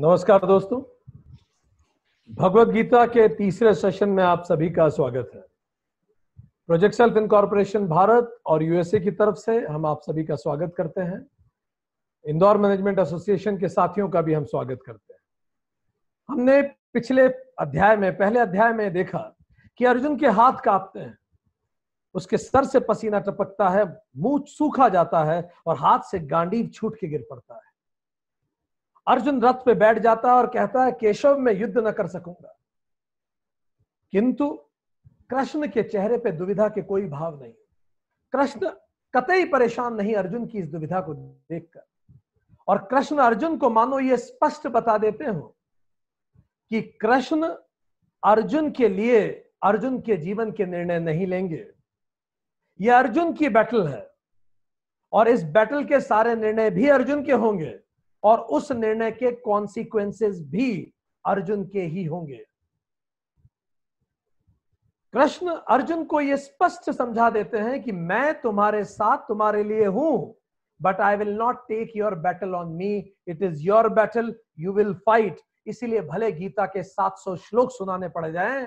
नमस्कार दोस्तों भगवत गीता के तीसरे सेशन में आप सभी का स्वागत है प्रोजेक्ट सेल्फ इनकॉर्पोरेशन भारत और यूएसए की तरफ से हम आप सभी का स्वागत करते हैं इंदौर मैनेजमेंट एसोसिएशन के साथियों का भी हम स्वागत करते हैं हमने पिछले अध्याय में पहले अध्याय में देखा कि अर्जुन के हाथ कांपते हैं उसके सर से पसीना टपकता है मुंह सूखा जाता है और हाथ से गांडी छूट के गिर पड़ता है अर्जुन रथ पे बैठ जाता है और कहता है केशव मैं युद्ध न कर सकूंगा किंतु कृष्ण के चेहरे पे दुविधा के कोई भाव नहीं कृष्ण कतई परेशान नहीं अर्जुन की इस दुविधा को देखकर और कृष्ण अर्जुन को मानो ये स्पष्ट बता देते हो कि कृष्ण अर्जुन के लिए अर्जुन के जीवन के निर्णय नहीं लेंगे यह अर्जुन की बैटल है और इस बैटल के सारे निर्णय भी अर्जुन के होंगे और उस निर्णय के कॉन्सिक्वेंसेस भी अर्जुन के ही होंगे कृष्ण अर्जुन को यह स्पष्ट समझा देते हैं कि मैं तुम्हारे साथ तुम्हारे लिए हूं but I will not take your battle on me it is your battle you will fight इसीलिए भले गीता के 700 श्लोक सुनाने पड़ जाएं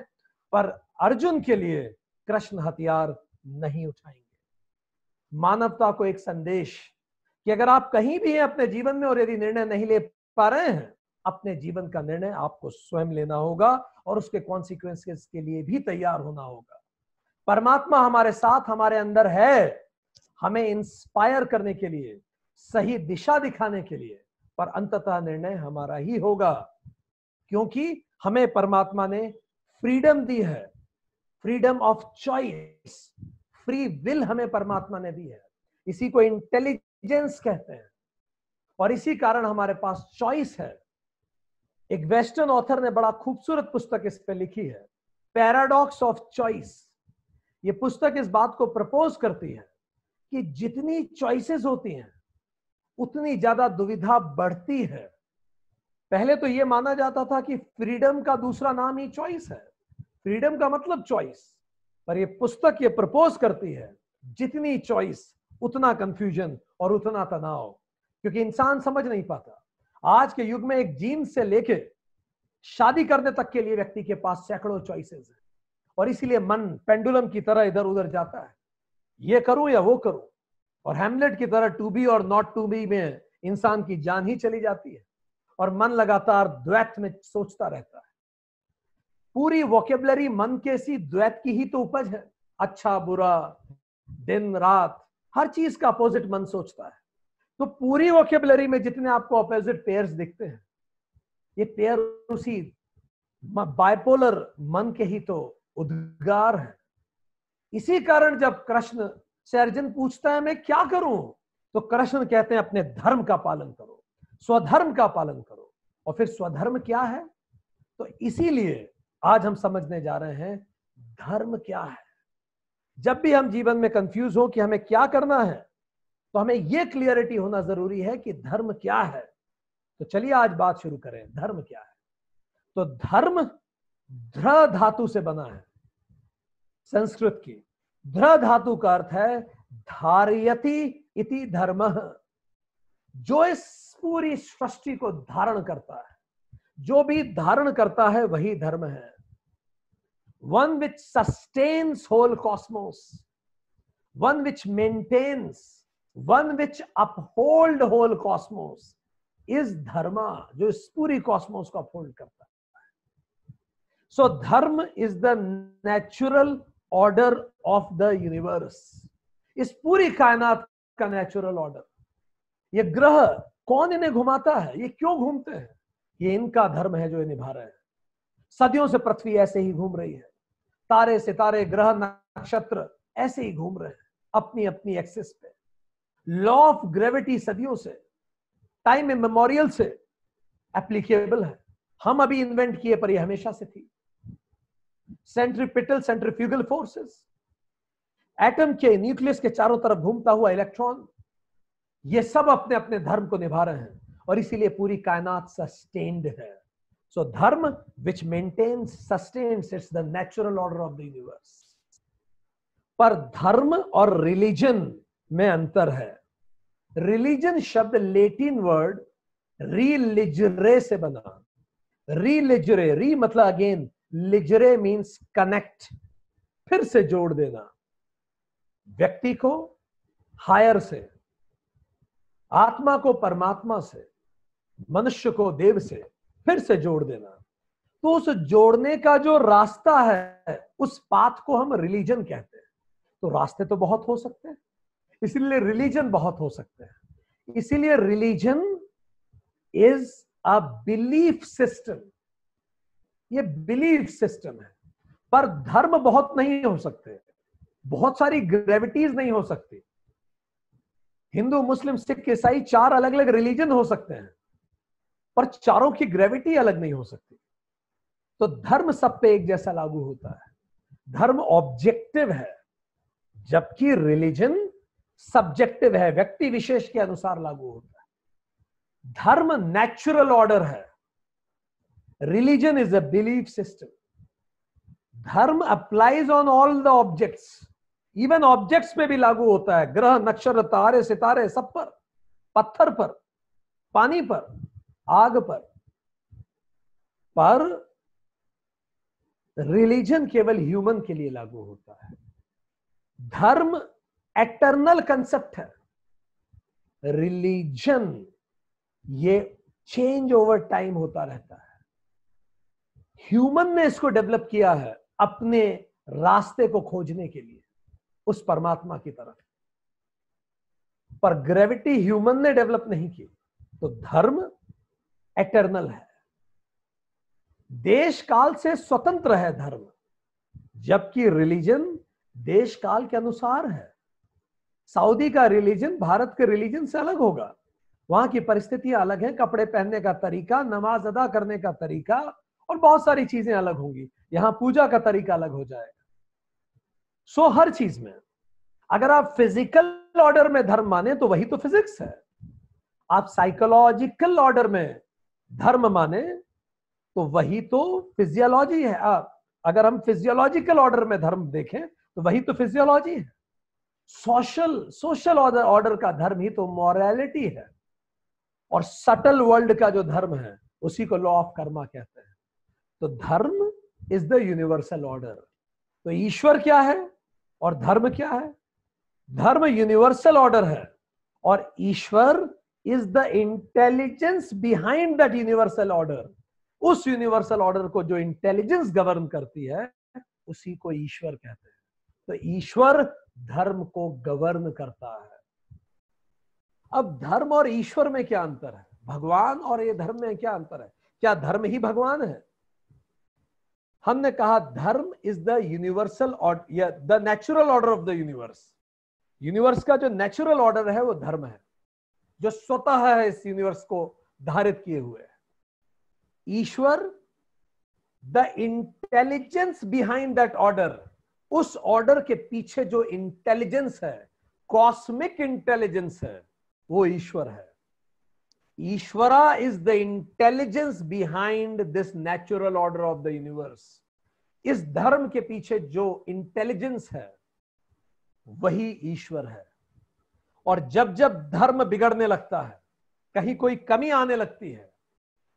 पर अर्जुन के लिए कृष्ण हथियार नहीं उठाएंगे मानवता को एक संदेश कि अगर आप कहीं भी हैं अपने जीवन में और यदि निर्णय नहीं ले पा रहे हैं अपने जीवन का निर्णय आपको स्वयं लेना होगा और उसके कॉन्सिक्वेंसेस के लिए भी तैयार होना होगा परमात्मा हमारे साथ हमारे अंदर है हमें इंस्पायर करने के लिए सही दिशा दिखाने के लिए पर अंततः निर्णय हमारा ही होगा क्योंकि हमें परमात्मा ने फ्रीडम दी है freedom of choice free will हमें परमात्मा ने दी है इसी को इंटेलिजेंट इंटेलिजेंस कहते हैं और इसी कारण हमारे पास चॉइस है एक वेस्टर्न ऑथर ने बड़ा खूबसूरत पुस्तक इस पे लिखी है पैराडॉक्स ऑफ चॉइस ये पुस्तक इस बात को प्रपोज करती है कि जितनी चॉइसेस होती हैं उतनी ज्यादा दुविधा बढ़ती है पहले तो यह माना जाता था कि फ्रीडम का दूसरा नाम ही चॉइस है फ्रीडम का मतलब चॉइस पर यह पुस्तक ये प्रपोज करती है जितनी चॉइस उतना कंफ्यूजन और उतना तनाव क्योंकि इंसान समझ नहीं पाता आज के युग में एक जीन से लेके शादी करने तक के लिए व्यक्ति के पास सैकड़ों चॉइसेस है और इसीलिए मन पेंडुलम की तरह इधर उधर जाता है ये करूं या वो करूं और हेमलेट की तरह टू बी और नॉट टू बी में इंसान की जान ही चली जाती है और मन लगातार द्वैत में सोचता रहता है पूरी वोकेबलरी मन के सी द्वैत की ही तो उपज है अच्छा बुरा दिन रात हर चीज का अपोजिट मन सोचता है तो पूरी वोकेबलरी में जितने आपको अपोजिट पेयर दिखते हैं ये पेयर उसी बाइपोलर मन के ही तो उद्गार है इसी कारण जब कृष्ण से अर्जुन पूछता है मैं क्या करूं तो कृष्ण कहते हैं अपने धर्म का पालन करो स्वधर्म का पालन करो और फिर स्वधर्म क्या है तो इसीलिए आज हम समझने जा रहे हैं धर्म क्या है जब भी हम जीवन में कंफ्यूज हो कि हमें क्या करना है तो हमें यह क्लियरिटी होना जरूरी है कि धर्म क्या है तो चलिए आज बात शुरू करें धर्म क्या है तो धर्म ध्र धातु से बना है संस्कृत की ध्र धातु का अर्थ है धारियति इति धर्म जो इस पूरी सृष्टि को धारण करता है जो भी धारण करता है वही धर्म है one which sustains whole cosmos, one which maintains, one which upholds whole cosmos is dharma, jo is puri cosmos ko uphold karta है. So dharma is the natural order of the universe. is puri kainat ka natural order ye grah कौन इन्हें घुमाता है ये क्यों घूमते हैं ये इनका धर्म है जो ये निभा रहे हैं सदियों से पृथ्वी ऐसे ही घूम रही है तारे सितारे ग्रह नक्षत्र ऐसे ही घूम रहे हैं अपनी अपनी एक्सिस पे लॉ ऑफ ग्रेविटी सदियों से टाइम मेमोरियल से एप्लीकेबल है हम अभी इन्वेंट किए पर यह हमेशा से थी सेंट्रीपिटल सेंट्रीफ्यूगल फोर्सेस एटम के न्यूक्लियस के चारों तरफ घूमता हुआ इलेक्ट्रॉन ये सब अपने अपने धर्म को निभा रहे हैं और इसीलिए पूरी कायनात सस्टेन्ड है So dharma, which maintains, sustains, it's the natural order of the universe. पर धर्म और रिलीजन में अंतर है रिलीजन शब्द लेटिन वर्ड रिलिजरे से बना रिलिजरे री मतलब अगेन लिजरे मींस कनेक्ट फिर से जोड़ देना व्यक्ति को हायर से आत्मा को परमात्मा से मनुष्य को देव से फिर से जोड़ देना तो उस जोड़ने का जो रास्ता है उस पाथ को हम रिलीजन कहते हैं तो रास्ते तो बहुत हो सकते हैं इसलिए रिलीजन बहुत हो सकते हैं इसीलिए religion is a belief system ये बिलीफ सिस्टम है पर धर्म बहुत नहीं हो सकते बहुत सारी ग्रेविटीज नहीं हो सकती हिंदू मुस्लिम सिख ईसाई चार अलग अलग रिलीजन हो सकते हैं पर चारों की ग्रेविटी अलग नहीं हो सकती तो धर्म सब पे एक जैसा लागू होता है धर्म ऑब्जेक्टिव है जबकि रिलीजन सब्जेक्टिव है व्यक्ति विशेष के अनुसार लागू होता है धर्म नेचुरल ऑर्डर है religion is a belief system dharma applies on all the objects even objects पे भी लागू होता है ग्रह नक्षत्र तारे सितारे सब पर पत्थर पर पानी पर आग पर पर रिलीजन केवल ह्यूमन के लिए लागू होता है धर्म एक्टर्नल कंसेप्ट है रिलीजन ये चेंज ओवर टाइम होता रहता है ह्यूमन ने इसको डेवलप किया है अपने रास्ते को खोजने के लिए उस परमात्मा की तरफ पर ग्रेविटी ह्यूमन ने डेवलप नहीं की तो धर्म एटर्नल है देश काल से स्वतंत्र है धर्म जबकि रिलीजन देश काल के अनुसार है सऊदी का रिलीजन भारत के रिलीजन से अलग होगा वहां की परिस्थितियां अलग है कपड़े पहनने का तरीका नमाज अदा करने का तरीका और बहुत सारी चीजें अलग होंगी यहां पूजा का तरीका अलग हो जाएगा सो हर चीज में अगर आप फिजिकल ऑर्डर में धर्म माने तो वही तो फिजिक्स है आप साइकोलॉजिकल ऑर्डर में धर्म माने तो वही तो फिजियोलॉजी है अगर हम फिजियोलॉजिकल ऑर्डर में धर्म देखें तो वही तो फिजियोलॉजी है सोशल सोशल ऑर्डर ऑर्डर का धर्म ही तो मॉरलिटी है और सटल वर्ल्ड का जो धर्म है उसी को लॉ ऑफ कर्मा कहते हैं तो धर्म इज द यूनिवर्सल ऑर्डर तो ईश्वर क्या है और धर्म क्या है धर्म यूनिवर्सल ऑर्डर है और Ishwar is the intelligence behind that universal order उस यूनिवर्सल ऑर्डर को जो इंटेलिजेंस गवर्न करती है उसी को ईश्वर कहते हैं तो ईश्वर धर्म को गवर्न करता है अब धर्म और ईश्वर में क्या अंतर है भगवान और ये धर्म में क्या अंतर है क्या धर्म ही भगवान है हमने कहा dharma is the universal order the natural order of the universe universe का जो नेचुरल ऑर्डर है वो धर्म है जो स्वतः है इस यूनिवर्स को धारित किए हुए Ishwar the intelligence behind that order उस ऑर्डर के पीछे जो इंटेलिजेंस है कॉस्मिक इंटेलिजेंस है वो ईश्वर है Ishwara is the intelligence behind this natural order of the universe इस धर्म के पीछे जो इंटेलिजेंस है वही ईश्वर है और जब जब धर्म बिगड़ने लगता है कहीं कोई कमी आने लगती है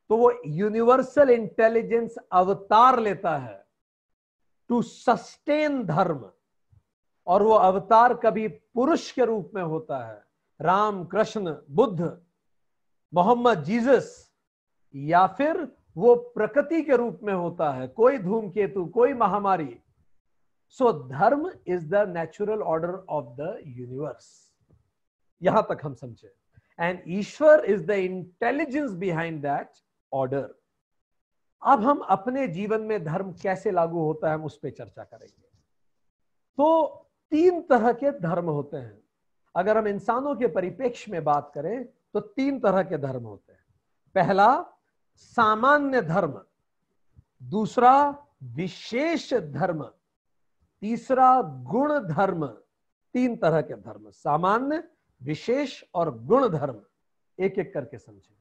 तो वो यूनिवर्सल इंटेलिजेंस अवतार लेता है टू सस्टेन धर्म और वो अवतार कभी पुरुष के रूप में होता है राम कृष्ण बुद्ध मोहम्मद जीसस या फिर वो प्रकृति के रूप में होता है कोई धूमकेतु कोई महामारी so dharma is the natural order of the universe यहां तक हम समझे and Ishwar is the intelligence behind that order अब हम अपने जीवन में धर्म कैसे लागू होता है हम उस पर चर्चा करेंगे तो तीन तरह के धर्म होते हैं अगर हम इंसानों के परिपेक्ष में बात करें तो तीन तरह के धर्म होते हैं पहला सामान्य धर्म दूसरा विशेष धर्म तीसरा गुण धर्म तीन तरह के धर्म सामान्य विशेष और गुण धर्म एक एक करके समझे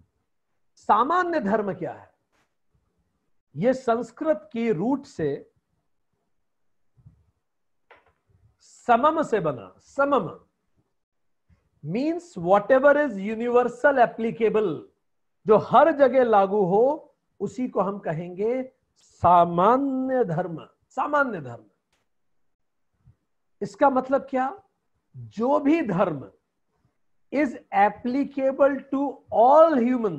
सामान्य धर्म क्या है यह संस्कृत की रूट से समम से बना समम means whatever is universal applicable जो हर जगह लागू हो उसी को हम कहेंगे सामान्य धर्म सामान्य धर्म इसका मतलब क्या जो भी धर्म is applicable to all human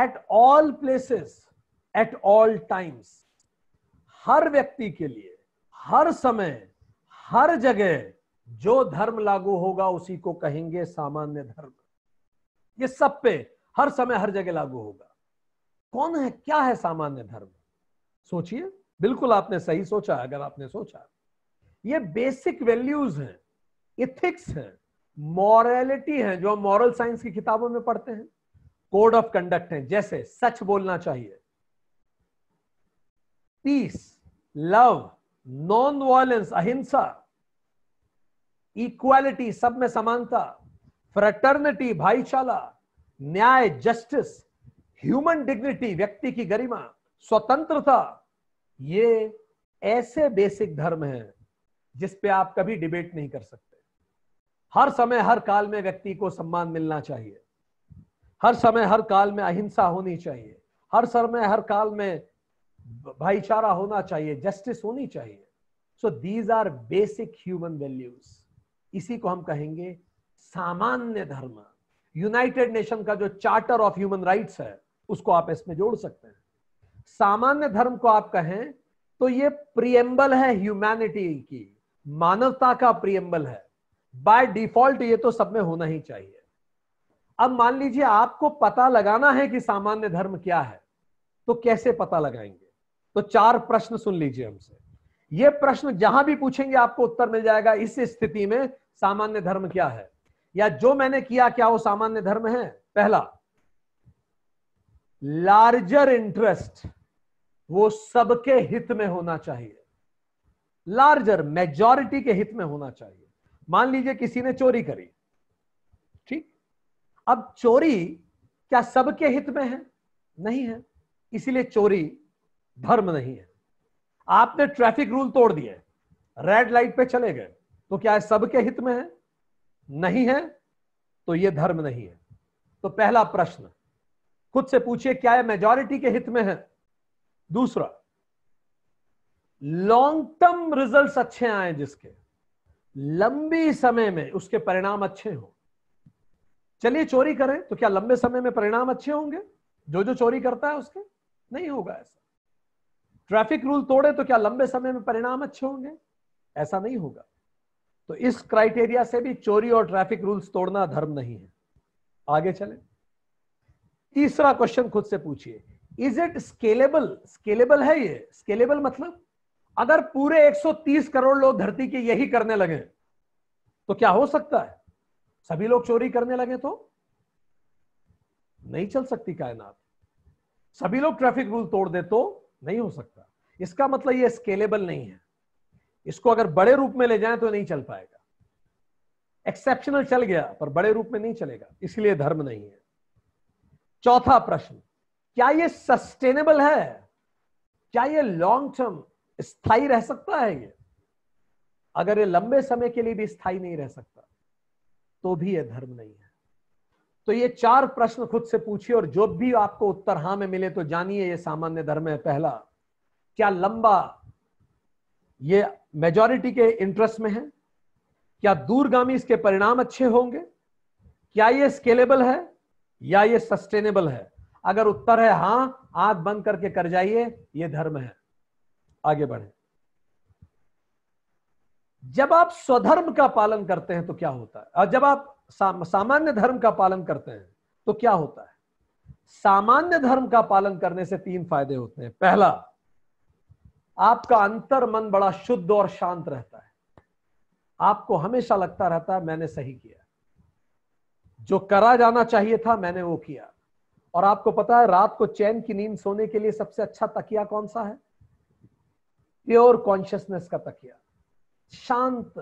at all places at all times हर व्यक्ति के लिए हर समय हर जगह जो धर्म लागू होगा उसी को कहेंगे सामान्य धर्म ये सब पे हर समय हर जगह लागू होगा कौन है क्या है सामान्य धर्म सोचिए बिल्कुल आपने सही सोचा अगर आपने सोचा ये बेसिक वैल्यूज हैं इथिक्स हैं मॉरलिटी है जो हम मॉरल साइंस की किताबों में पढ़ते हैं कोड ऑफ कंडक्ट है जैसे सच बोलना चाहिए पीस लव नॉन वायलेंस अहिंसा इक्वालिटी सब में समानता फ्रेटर्निटी भाईचारा न्याय जस्टिस ह्यूमन डिग्निटी व्यक्ति की गरिमा स्वतंत्रता ये ऐसे बेसिक धर्म है जिस पे आप कभी डिबेट नहीं कर सकते हर समय हर काल में व्यक्ति को सम्मान मिलना चाहिए हर समय हर काल में अहिंसा होनी चाहिए हर समय हर काल में भाईचारा होना चाहिए जस्टिस होनी चाहिए so these are basic human values इसी को हम कहेंगे सामान्य धर्म यूनाइटेड नेशन का जो चार्टर ऑफ ह्यूमन राइट्स है उसको आप इसमें जोड़ सकते हैं सामान्य धर्म को आप कहें तो ये प्रियम्बल है ह्यूमैनिटी की मानवता का प्रियम्बल है बाय डिफॉल्ट ये तो सब में होना ही चाहिए अब मान लीजिए आपको पता लगाना है कि सामान्य धर्म क्या है तो कैसे पता लगाएंगे तो चार प्रश्न सुन लीजिए हमसे ये प्रश्न जहां भी पूछेंगे आपको उत्तर मिल जाएगा इस स्थिति में सामान्य धर्म क्या है या जो मैंने किया क्या वो सामान्य धर्म है पहला लार्जर इंटरेस्ट वो सबके हित में होना चाहिए लार्जर मेजॉरिटी के हित में होना चाहिए मान लीजिए किसी ने चोरी करी ठीक अब चोरी क्या सबके हित में है नहीं है इसीलिए चोरी धर्म नहीं है आपने ट्रैफिक रूल तोड़ दिए रेड लाइट पे चले गए तो क्या सबके हित में है नहीं है तो यह धर्म नहीं है तो पहला प्रश्न खुद से पूछिए क्या यह मेजोरिटी के हित में है दूसरा लॉन्ग टर्म रिजल्ट्स अच्छे आए जिसके लंबी समय में उसके परिणाम अच्छे हों चलिए चोरी करें तो क्या लंबे समय में परिणाम अच्छे होंगे जो जो चोरी करता है उसके नहीं होगा ऐसा ट्रैफिक रूल तोड़े तो क्या लंबे समय में परिणाम अच्छे होंगे ऐसा नहीं होगा तो इस क्राइटेरिया से भी चोरी और ट्रैफिक रूल्स तोड़ना धर्म नहीं है आगे चले तीसरा क्वेश्चन खुद से पूछिए इज इट स्केलेबल स्केलेबल है ये स्केलेबल मतलब अगर पूरे 130 करोड़ लोग धरती के यही करने लगे तो क्या हो सकता है सभी लोग चोरी करने लगे तो नहीं चल सकती कायनात सभी लोग ट्रैफिक रूल तोड़ दे तो नहीं हो सकता इसका मतलब ये स्केलेबल नहीं है इसको अगर बड़े रूप में ले जाए तो नहीं चल पाएगा एक्सेप्शनल चल गया पर बड़े रूप में नहीं चलेगा इसलिए धर्म नहीं है चौथा प्रश्न क्या यह सस्टेनेबल है क्या यह लॉन्ग टर्म स्थाई रह सकता है ये अगर ये लंबे समय के लिए भी स्थाई नहीं रह सकता तो भी यह धर्म नहीं है तो ये चार प्रश्न खुद से पूछिए और जो भी आपको उत्तर हां में मिले तो जानिए ये सामान्य धर्म है पहला क्या लंबा ये मेजॉरिटी के इंटरेस्ट में है क्या दूरगामी इसके परिणाम अच्छे होंगे क्या ये स्केलेबल है या ये सस्टेनेबल है अगर उत्तर है हां आग बंद करके कर जाइए ये धर्म है आगे बढ़े जब आप स्वधर्म का पालन करते हैं तो क्या होता है और जब आप सामान्य धर्म का पालन करते हैं तो क्या होता है सामान्य धर्म का पालन करने से तीन फायदे होते हैं पहला आपका अंतर मन बड़ा शुद्ध और शांत रहता है आपको हमेशा लगता रहता है मैंने सही किया जो करा जाना चाहिए था मैंने वो किया और आपको पता है रात को चैन की नींद सोने के लिए सबसे अच्छा तकिया कौन सा है प्योर कॉन्शियसनेस का तकिया शांत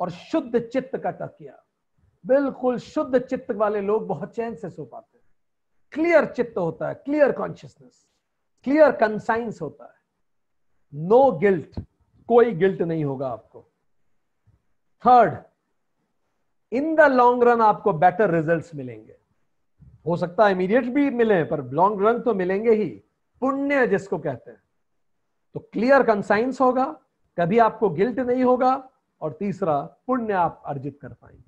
और शुद्ध चित्त का तकिया बिल्कुल शुद्ध चित्त वाले लोग बहुत चैन से सो पाते हैं क्लियर चित्त होता है क्लियर कॉन्शियसनेस क्लियर कंसाइंस होता है नो गिल्ट कोई गिल्ट नहीं होगा आपको third in the long run आपको बेटर रिजल्ट्स मिलेंगे हो सकता है इमीडिएट भी मिले पर लॉन्ग रन तो मिलेंगे ही पुण्य जिसको कहते हैं तो क्लियर कंसाइंस होगा कभी आपको गिल्ट नहीं होगा और तीसरा पुण्य आप अर्जित कर पाएंगे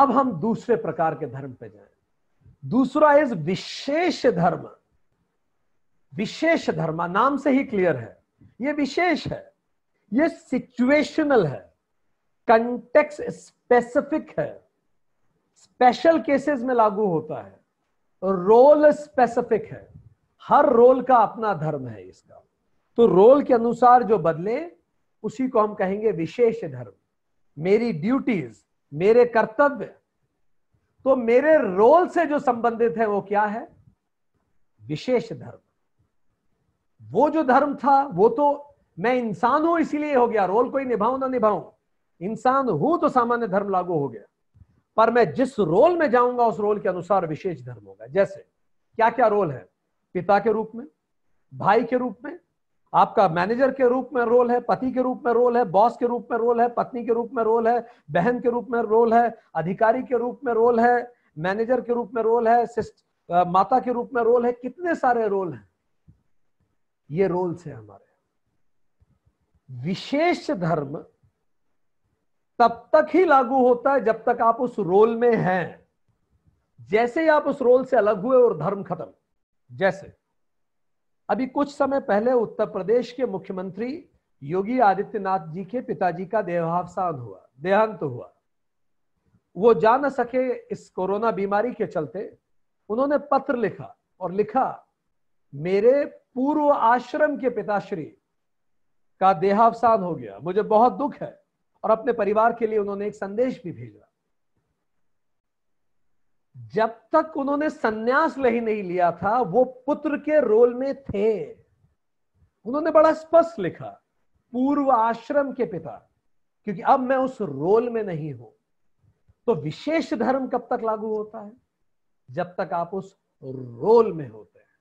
अब हम दूसरे प्रकार के धर्म पे जाए दूसरा इज विशेष धर्म विशेष धर्म नाम से ही क्लियर है ये विशेष है ये सिचुएशनल है कंटेक्स स्पेसिफिक है स्पेशल केसेस में लागू होता है रोल स्पेसिफिक है हर रोल का अपना धर्म है इसका तो रोल के अनुसार जो बदले उसी को हम कहेंगे विशेष धर्म मेरी ड्यूटीज मेरे कर्तव्य तो मेरे रोल से जो संबंधित है वो क्या है विशेष धर्म वो जो धर्म था वो तो मैं इंसान हूं इसीलिए हो गया रोल कोई निभाऊं ना निभाऊं इंसान हूं तो सामान्य धर्म लागू हो गया पर मैं जिस रोल में जाऊंगा उस रोल के अनुसार विशेष धर्म होगा जैसे क्या क्या रोल है पिता के रूप में भाई के रूप में आपका मैनेजर के रूप में रोल है पति के रूप में रोल है बॉस के रूप में रोल है पत्नी के रूप में रोल है बहन के रूप में रोल है अधिकारी के रूप में रोल है मैनेजर के रूप में रोल है माता के रूप में रोल है कितने सारे रोल हैं ये रोल्स है हमारे विशेष धर्म तब तक ही लागू होता है जब तक आप उस रोल में हैं जैसे ही आप उस रोल से अलग हुए और धर्म खत्म जैसे अभी कुछ समय पहले उत्तर प्रदेश के मुख्यमंत्री योगी आदित्यनाथ जी के पिताजी का देहावसान हुआ देहांत तो हुआ वो जा न सके इस कोरोना बीमारी के चलते उन्होंने पत्र लिखा और लिखा मेरे पूर्व आश्रम के पिताश्री का देहावसान हो गया मुझे बहुत दुख है और अपने परिवार के लिए उन्होंने एक संदेश भी भेजा जब तक उन्होंने सन्यास नहीं, नहीं लिया था वो पुत्र के रोल में थे उन्होंने बड़ा स्पष्ट लिखा पूर्व आश्रम के पिता क्योंकि अब मैं उस रोल में नहीं हूं तो विशेष धर्म कब तक लागू होता है जब तक आप उस रोल में होते हैं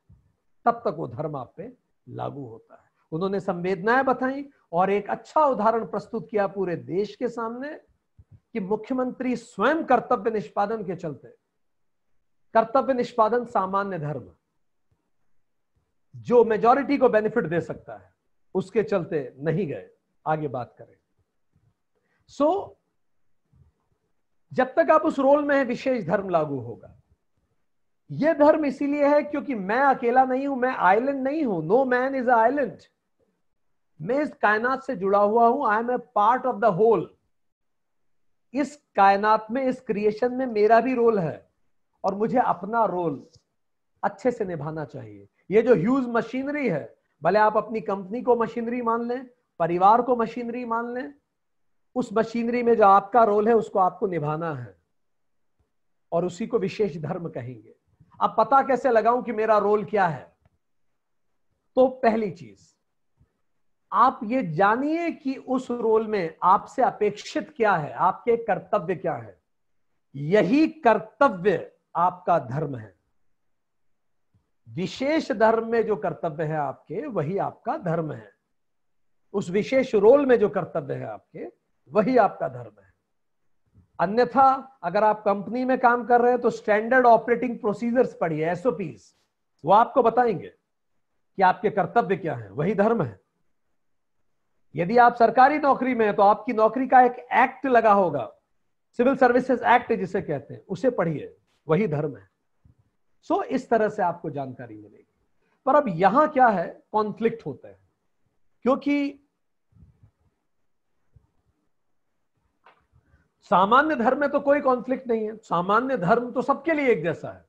तब तक वो धर्म आप पे लागू होता है उन्होंने संवेदनाएं बताई और एक अच्छा उदाहरण प्रस्तुत किया पूरे देश के सामने कि मुख्यमंत्री स्वयं कर्तव्य निष्पादन के चलते कर्तव्य निष्पादन सामान्य धर्म जो मेजॉरिटी को बेनिफिट दे सकता है उसके चलते नहीं गए आगे बात करें सो so, जब तक आप उस रोल में है विशेष धर्म लागू होगा यह धर्म इसीलिए है क्योंकि मैं अकेला नहीं हूं मैं आइलैंड नहीं हूं नो मैन इज आइलैंड मैं इस कायनात से जुड़ा हुआ हूं I am a part of the whole इस कायनात में इस क्रिएशन में मेरा भी रोल है और मुझे अपना रोल अच्छे से निभाना चाहिए ये जो ह्यूज मशीनरी है भले आप अपनी कंपनी को मशीनरी मान लें परिवार को मशीनरी मान लें उस मशीनरी में जो आपका रोल है उसको आपको निभाना है और उसी को विशेष धर्म कहेंगे अब पता कैसे लगाऊं कि मेरा रोल क्या है तो पहली चीज आप ये जानिए कि उस रोल में आपसे अपेक्षित क्या है आपके कर्तव्य क्या है यही कर्तव्य आपका धर्म है विशेष धर्म में जो कर्तव्य है आपके वही आपका धर्म है उस विशेष रोल में जो कर्तव्य है आपके वही आपका धर्म है अन्यथा अगर आप कंपनी में काम कर रहे हैं तो स्टैंडर्ड ऑपरेटिंग प्रोसीजर्स पढ़िए एसओपी वो आपको बताएंगे कि आपके कर्तव्य क्या है वही धर्म है यदि आप सरकारी नौकरी में हैं तो आपकी नौकरी का एक एक्ट लगा होगा सिविल सर्विसेज एक्ट जिसे कहते हैं उसे पढ़िए वही धर्म है सो so, इस तरह से आपको जानकारी मिलेगी पर अब यहां क्या है कॉन्फ्लिक्ट होता है क्योंकि सामान्य धर्म में तो कोई कॉन्फ्लिक्ट नहीं है सामान्य धर्म तो सबके लिए एक जैसा है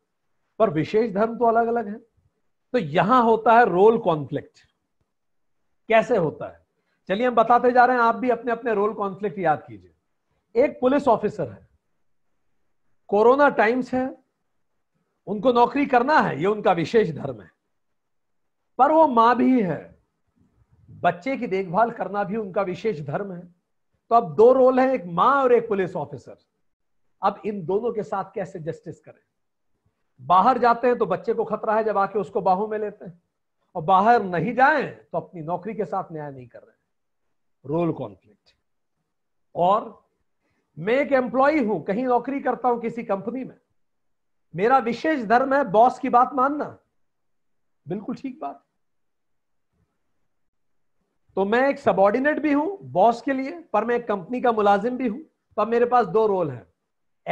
पर विशेष धर्म तो अलग अलग है तो यहां होता है रोल कॉन्फ्लिक्ट कैसे होता है चलिए हम बताते जा रहे हैं आप भी अपने अपने रोल कॉन्फ्लिक्ट याद कीजिए एक पुलिस ऑफिसर है कोरोना टाइम्स है उनको नौकरी करना है ये उनका विशेष धर्म है पर वो मां भी है बच्चे की देखभाल करना भी उनका विशेष धर्म है तो अब दो रोल है एक मां और एक पुलिस ऑफिसर अब इन दोनों के साथ कैसे जस्टिस करें बाहर जाते हैं तो बच्चे को खतरा है जब आके उसको बाहों में लेते हैं और बाहर नहीं जाए तो अपनी नौकरी के साथ न्याय नहीं कर रहे हैं रोल कॉन्फ्लिक्ट और मैं एक एम्प्लॉय हूं कहीं नौकरी करता हूं किसी कंपनी में मेरा विशेष धर्म है बॉस की बात मानना बिल्कुल ठीक बात तो मैं एक सबॉर्डिनेट भी हूं बॉस के लिए पर मैं एक कंपनी का मुलाजिम भी हूं पर मेरे पास दो रोल है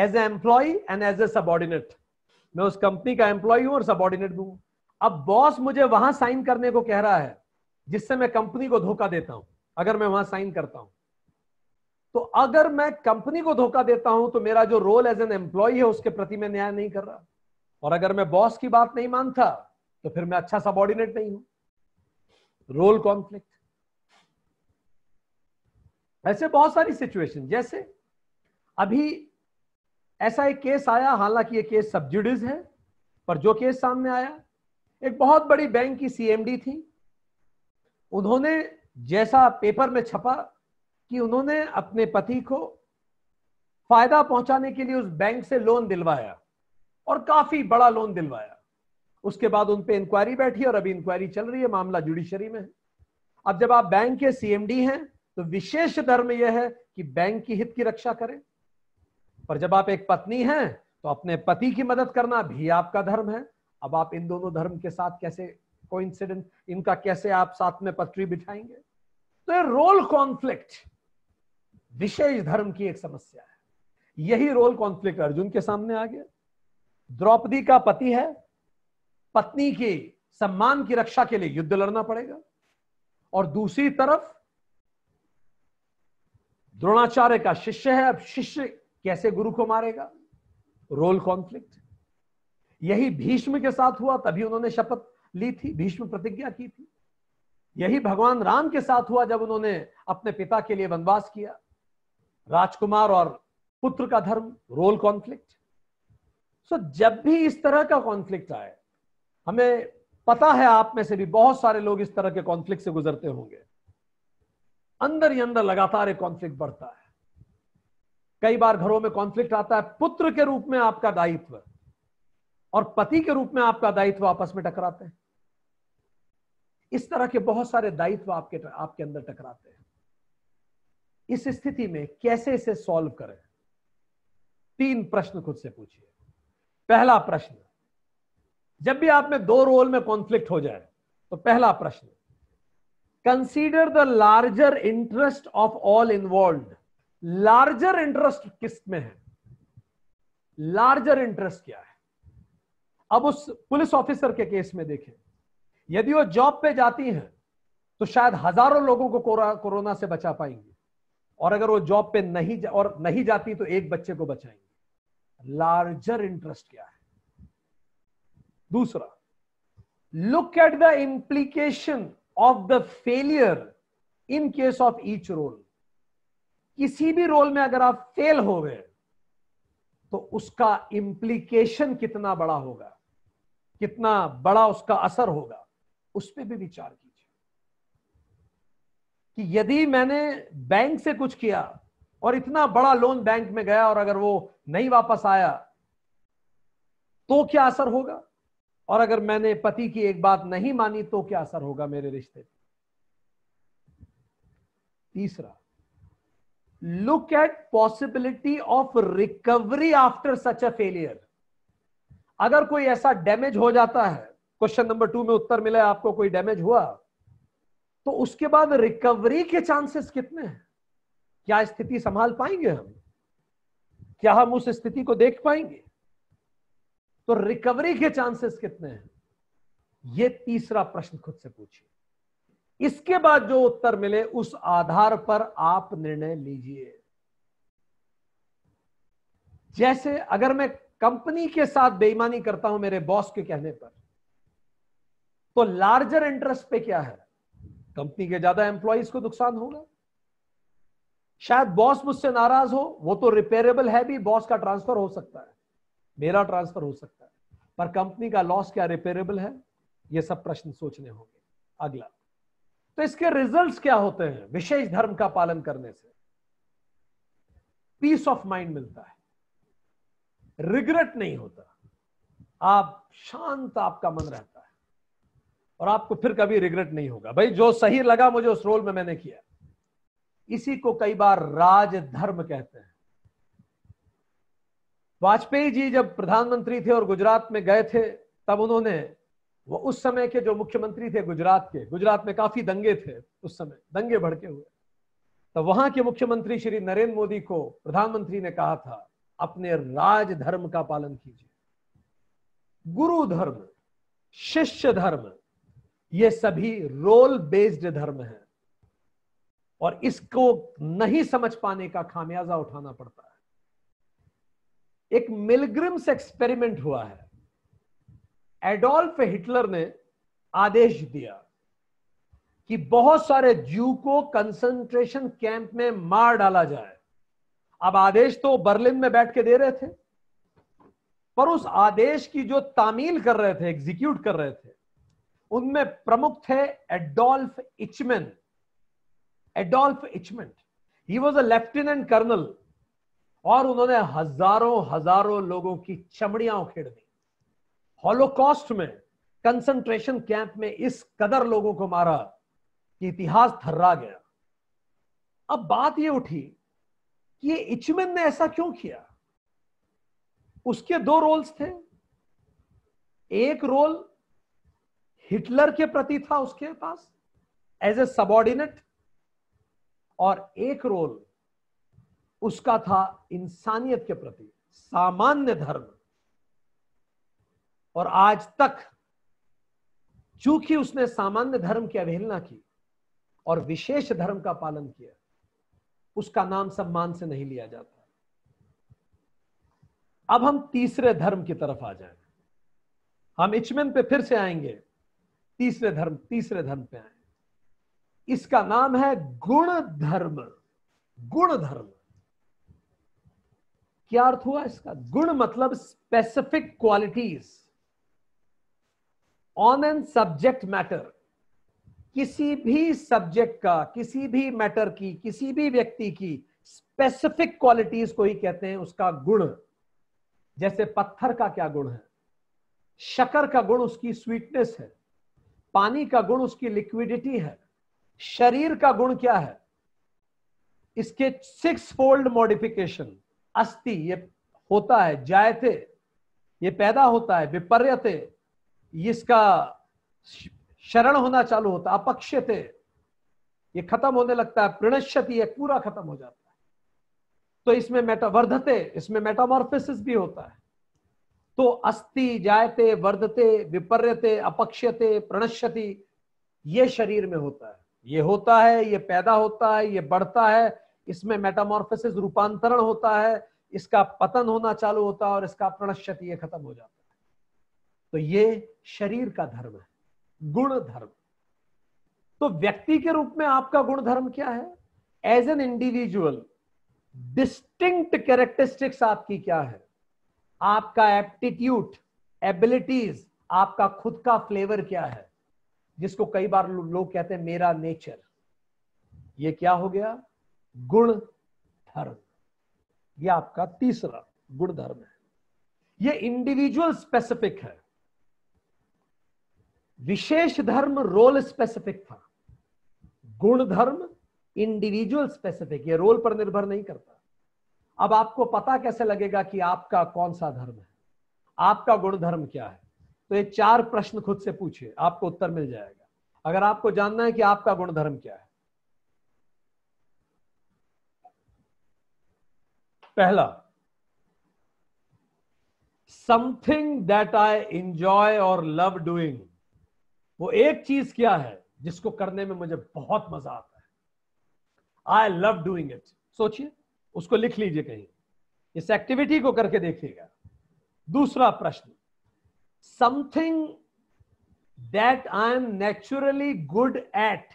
as a employ and as a subordinate मैं उस कंपनी का एम्प्लॉय हूं और सबॉर्डिनेट भी हूं अब बॉस मुझे वहां साइन करने को कह रहा है जिससे मैं कंपनी को धोखा देता हूं अगर मैं वहां साइन करता हूं तो अगर मैं कंपनी को धोखा देता हूं तो मेरा जो रोल एज एन एम्प्लॉय है उसके प्रति मैं न्याय नहीं कर रहा और अगर मैं बॉस की बात नहीं मानता तो फिर मैं अच्छा सबॉर्डिनेट नहीं हूं रोल कॉन्फ्लिक्ट ऐसे बहुत सारी सिचुएशन जैसे अभी ऐसा एक केस आया हालांकि ये केस सब्जुडिस है पर जो केस सामने आया एक बहुत बड़ी बैंक की सीएमडी थी उन्होंने जैसा पेपर में छपा कि उन्होंने अपने पति को फायदा पहुंचाने के लिए उस बैंक से लोन दिलवाया और काफी बड़ा लोन दिलवाया उसके बाद उन पे इंक्वायरी बैठी और अभी इंक्वायरी चल रही है मामला जुडिशरी में अब जब आप बैंक के सीएमडी हैं तो विशेष धर्म यह है कि बैंक की हित की रक्षा करें पर जब आप एक पत्नी हैं तो अपने पति की मदद करना भी आपका धर्म है अब आप इन दोनों धर्म के साथ कैसे इंसिडेंट इनका कैसे आप साथ में पटरी बिठाएंगे तो ये रोल कॉन्फ्लिक्ट विशेष धर्म की एक समस्या है यही रोल कॉन्फ्लिक्ट अर्जुन के सामने आ गया द्रौपदी का पति है पत्नी के सम्मान की रक्षा के लिए युद्ध लड़ना पड़ेगा और दूसरी तरफ द्रोणाचार्य का शिष्य है अब शिष्य कैसे गुरु को मारेगा रोल कॉन्फ्लिक्ट यही भीष्म के साथ हुआ तभी उन्होंने शपथ ली थी भीष्म प्रतिज्ञा की थी यही भगवान राम के साथ हुआ जब उन्होंने अपने पिता के लिए वनवास किया राजकुमार और पुत्र का धर्म रोल कॉन्फ्लिक्ट सो जब भी इस तरह का कॉन्फ्लिक्ट आए हमें पता है आप में से भी बहुत सारे लोग इस तरह के कॉन्फ्लिक्ट से गुजरते होंगे अंदर ही अंदर लगातार एक कॉन्फ्लिक्ट बढ़ता है कई बार घरों में कॉन्फ्लिक्ट आता है पुत्र के रूप में आपका दायित्व और पति के रूप में आपका दायित्व आपस में टकराते हैं इस तरह के बहुत सारे दायित्व आपके आपके अंदर टकराते हैं इस स्थिति में कैसे इसे सॉल्व करें तीन प्रश्न खुद से पूछिए पहला प्रश्न जब भी आप में दो रोल में कॉन्फ्लिक्ट हो जाए तो पहला प्रश्न consider the larger interest of all involve larger interest किस में है लार्जर इंटरेस्ट क्या है अब उस पुलिस ऑफिसर के केस में देखें यदि वो जॉब पे जाती हैं तो शायद हजारों लोगों को कोरोना से बचा पाएंगे और अगर वो जॉब पे नहीं जा, और नहीं जाती तो एक बच्चे को बचाएंगे लार्जर इंटरेस्ट क्या है दूसरा look at the implication of the failure in case of each role किसी भी रोल में अगर आप फेल हो गए तो उसका इम्प्लीकेशन कितना बड़ा होगा कितना बड़ा उसका असर होगा उस पर भी विचार किया कि यदि मैंने बैंक से कुछ किया और इतना बड़ा लोन बैंक में गया और अगर वो नहीं वापस आया तो क्या असर होगा और अगर मैंने पति की एक बात नहीं मानी तो क्या असर होगा मेरे रिश्ते पर तीसरा look at possibility of recovery after such a failure अगर कोई ऐसा डैमेज हो जाता है क्वेश्चन नंबर टू में उत्तर मिला आपको कोई डैमेज हुआ तो उसके बाद रिकवरी के चांसेस कितने हैं क्या स्थिति संभाल पाएंगे हम क्या हम उस स्थिति को देख पाएंगे तो रिकवरी के चांसेस कितने हैं यह तीसरा प्रश्न खुद से पूछिए इसके बाद जो उत्तर मिले उस आधार पर आप निर्णय लीजिए जैसे अगर मैं कंपनी के साथ बेईमानी करता हूं मेरे बॉस के कहने पर तो लार्जर इंटरेस्ट पे क्या है कंपनी के ज्यादा एम्प्लॉज को नुकसान होगा शायद बॉस मुझसे नाराज हो वो तो रिपेयरेबल है भी बॉस का ट्रांसफर हो सकता है मेरा ट्रांसफर हो सकता है पर कंपनी का लॉस क्या रिपेयरेबल है ये सब प्रश्न सोचने होंगे अगला तो इसके रिजल्ट्स क्या होते हैं विशेष धर्म का पालन करने से पीस ऑफ माइंड मिलता है रिग्रेट नहीं होता आप शांत आपका मन रहता और आपको फिर कभी रिग्रेट नहीं होगा भाई जो सही लगा मुझे उस रोल में मैंने किया इसी को कई बार राज धर्म कहते हैं वाजपेयी जी जब प्रधानमंत्री थे और गुजरात में गए थे तब उन्होंने वो उस समय के जो मुख्यमंत्री थे गुजरात के गुजरात में काफी दंगे थे उस समय दंगे भड़के हुए तो वहां के मुख्यमंत्री श्री नरेंद्र मोदी को प्रधानमंत्री ने कहा था अपने राज धर्म का पालन कीजिए गुरु धर्म शिष्य धर्म ये सभी रोल बेस्ड धर्म है और इसको नहीं समझ पाने का खामियाजा उठाना पड़ता है एक मिलग्रिम्स एक्सपेरिमेंट हुआ है एडोल्फ हिटलर ने आदेश दिया कि बहुत सारे जू को कंसंट्रेशन कैंप में मार डाला जाए अब आदेश तो बर्लिन में बैठ के दे रहे थे पर उस आदेश की जो तामील कर रहे थे एग्जीक्यूट कर रहे थे उनमें प्रमुख थे Adolf Eichmann Adolf Eichmann he was a lieutenant colonel और उन्होंने हजारों हजारों लोगों की चमड़ियां उखेड़ दी हॉलोकॉस्ट में कंसंट्रेशन कैंप में इस कदर लोगों को मारा कि इतिहास थर्रा गया अब बात यह उठी कि ये इचमेन ने ऐसा क्यों किया उसके दो रोल्स थे एक रोल हिटलर के प्रति था उसके पास एज ए सबॉर्डिनेट और एक रोल उसका था इंसानियत के प्रति सामान्य धर्म और आज तक चूंकि उसने सामान्य धर्म की अवहेलना की और विशेष धर्म का पालन किया उसका नाम सम्मान से नहीं लिया जाता अब हम तीसरे धर्म की तरफ आ जाए हम इचमेन पे फिर से आएंगे तीसरे धर्म तीसरे धर्म पे आए इसका नाम है गुण धर्म गुण धर्म क्या अर्थ हुआ इसका गुण मतलब specific qualities on an subject matter किसी भी सब्जेक्ट का किसी भी मैटर की किसी भी व्यक्ति की स्पेसिफिक क्वालिटीज को ही कहते हैं उसका गुण जैसे पत्थर का क्या गुण है शकर का गुण उसकी स्वीटनेस है पानी का गुण उसकी लिक्विडिटी है शरीर का गुण क्या है इसके सिक्स फोल्ड मॉडिफिकेशन अस्थि ये होता है जायते ये पैदा होता है विपर्यते इसका शरण होना चालू होता है अपक्षते ये खत्म होने लगता है प्रणश्यति ये पूरा खत्म हो जाता है तो इसमें मेटावर्धते इसमें मेटामॉर्फिस भी होता है तो अस्ति जायते वर्धते विपर्यते अपक्षते प्रणश्यति ये शरीर में होता है ये होता है ये पैदा होता है ये बढ़ता है इसमें मेटामॉर्फोसिस रूपांतरण होता है इसका पतन होना चालू होता है और इसका प्रणश्यति ये खत्म हो जाता है तो ये शरीर का धर्म है गुण धर्म तो व्यक्ति के रूप में आपका गुण धर्म क्या है as an individual distinct characteristics आपकी क्या है आपका एप्टीट्यूड एबिलिटीज आपका खुद का फ्लेवर क्या है जिसको कई बार लोग कहते हैं मेरा नेचर ये क्या हो गया गुण धर्म ये आपका तीसरा गुण धर्म है ये इंडिविजुअल स्पेसिफिक है विशेष धर्म रोल स्पेसिफिक था गुण धर्म इंडिविजुअल स्पेसिफिक ये रोल पर निर्भर नहीं करता अब आपको पता कैसे लगेगा कि आपका कौन सा धर्म है आपका गुण धर्म क्या है तो ये चार प्रश्न खुद से पूछिए आपको उत्तर मिल जाएगा अगर आपको जानना है कि आपका गुण धर्म क्या है पहला समथिंग दैट आई इंजॉय और लव डूइंग वो एक चीज क्या है जिसको करने में मुझे बहुत मजा आता है आई लव डूइंग इट सोचिए उसको लिख लीजिए कहीं इस एक्टिविटी को करके देखिएगा दूसरा प्रश्न something that I am naturally good at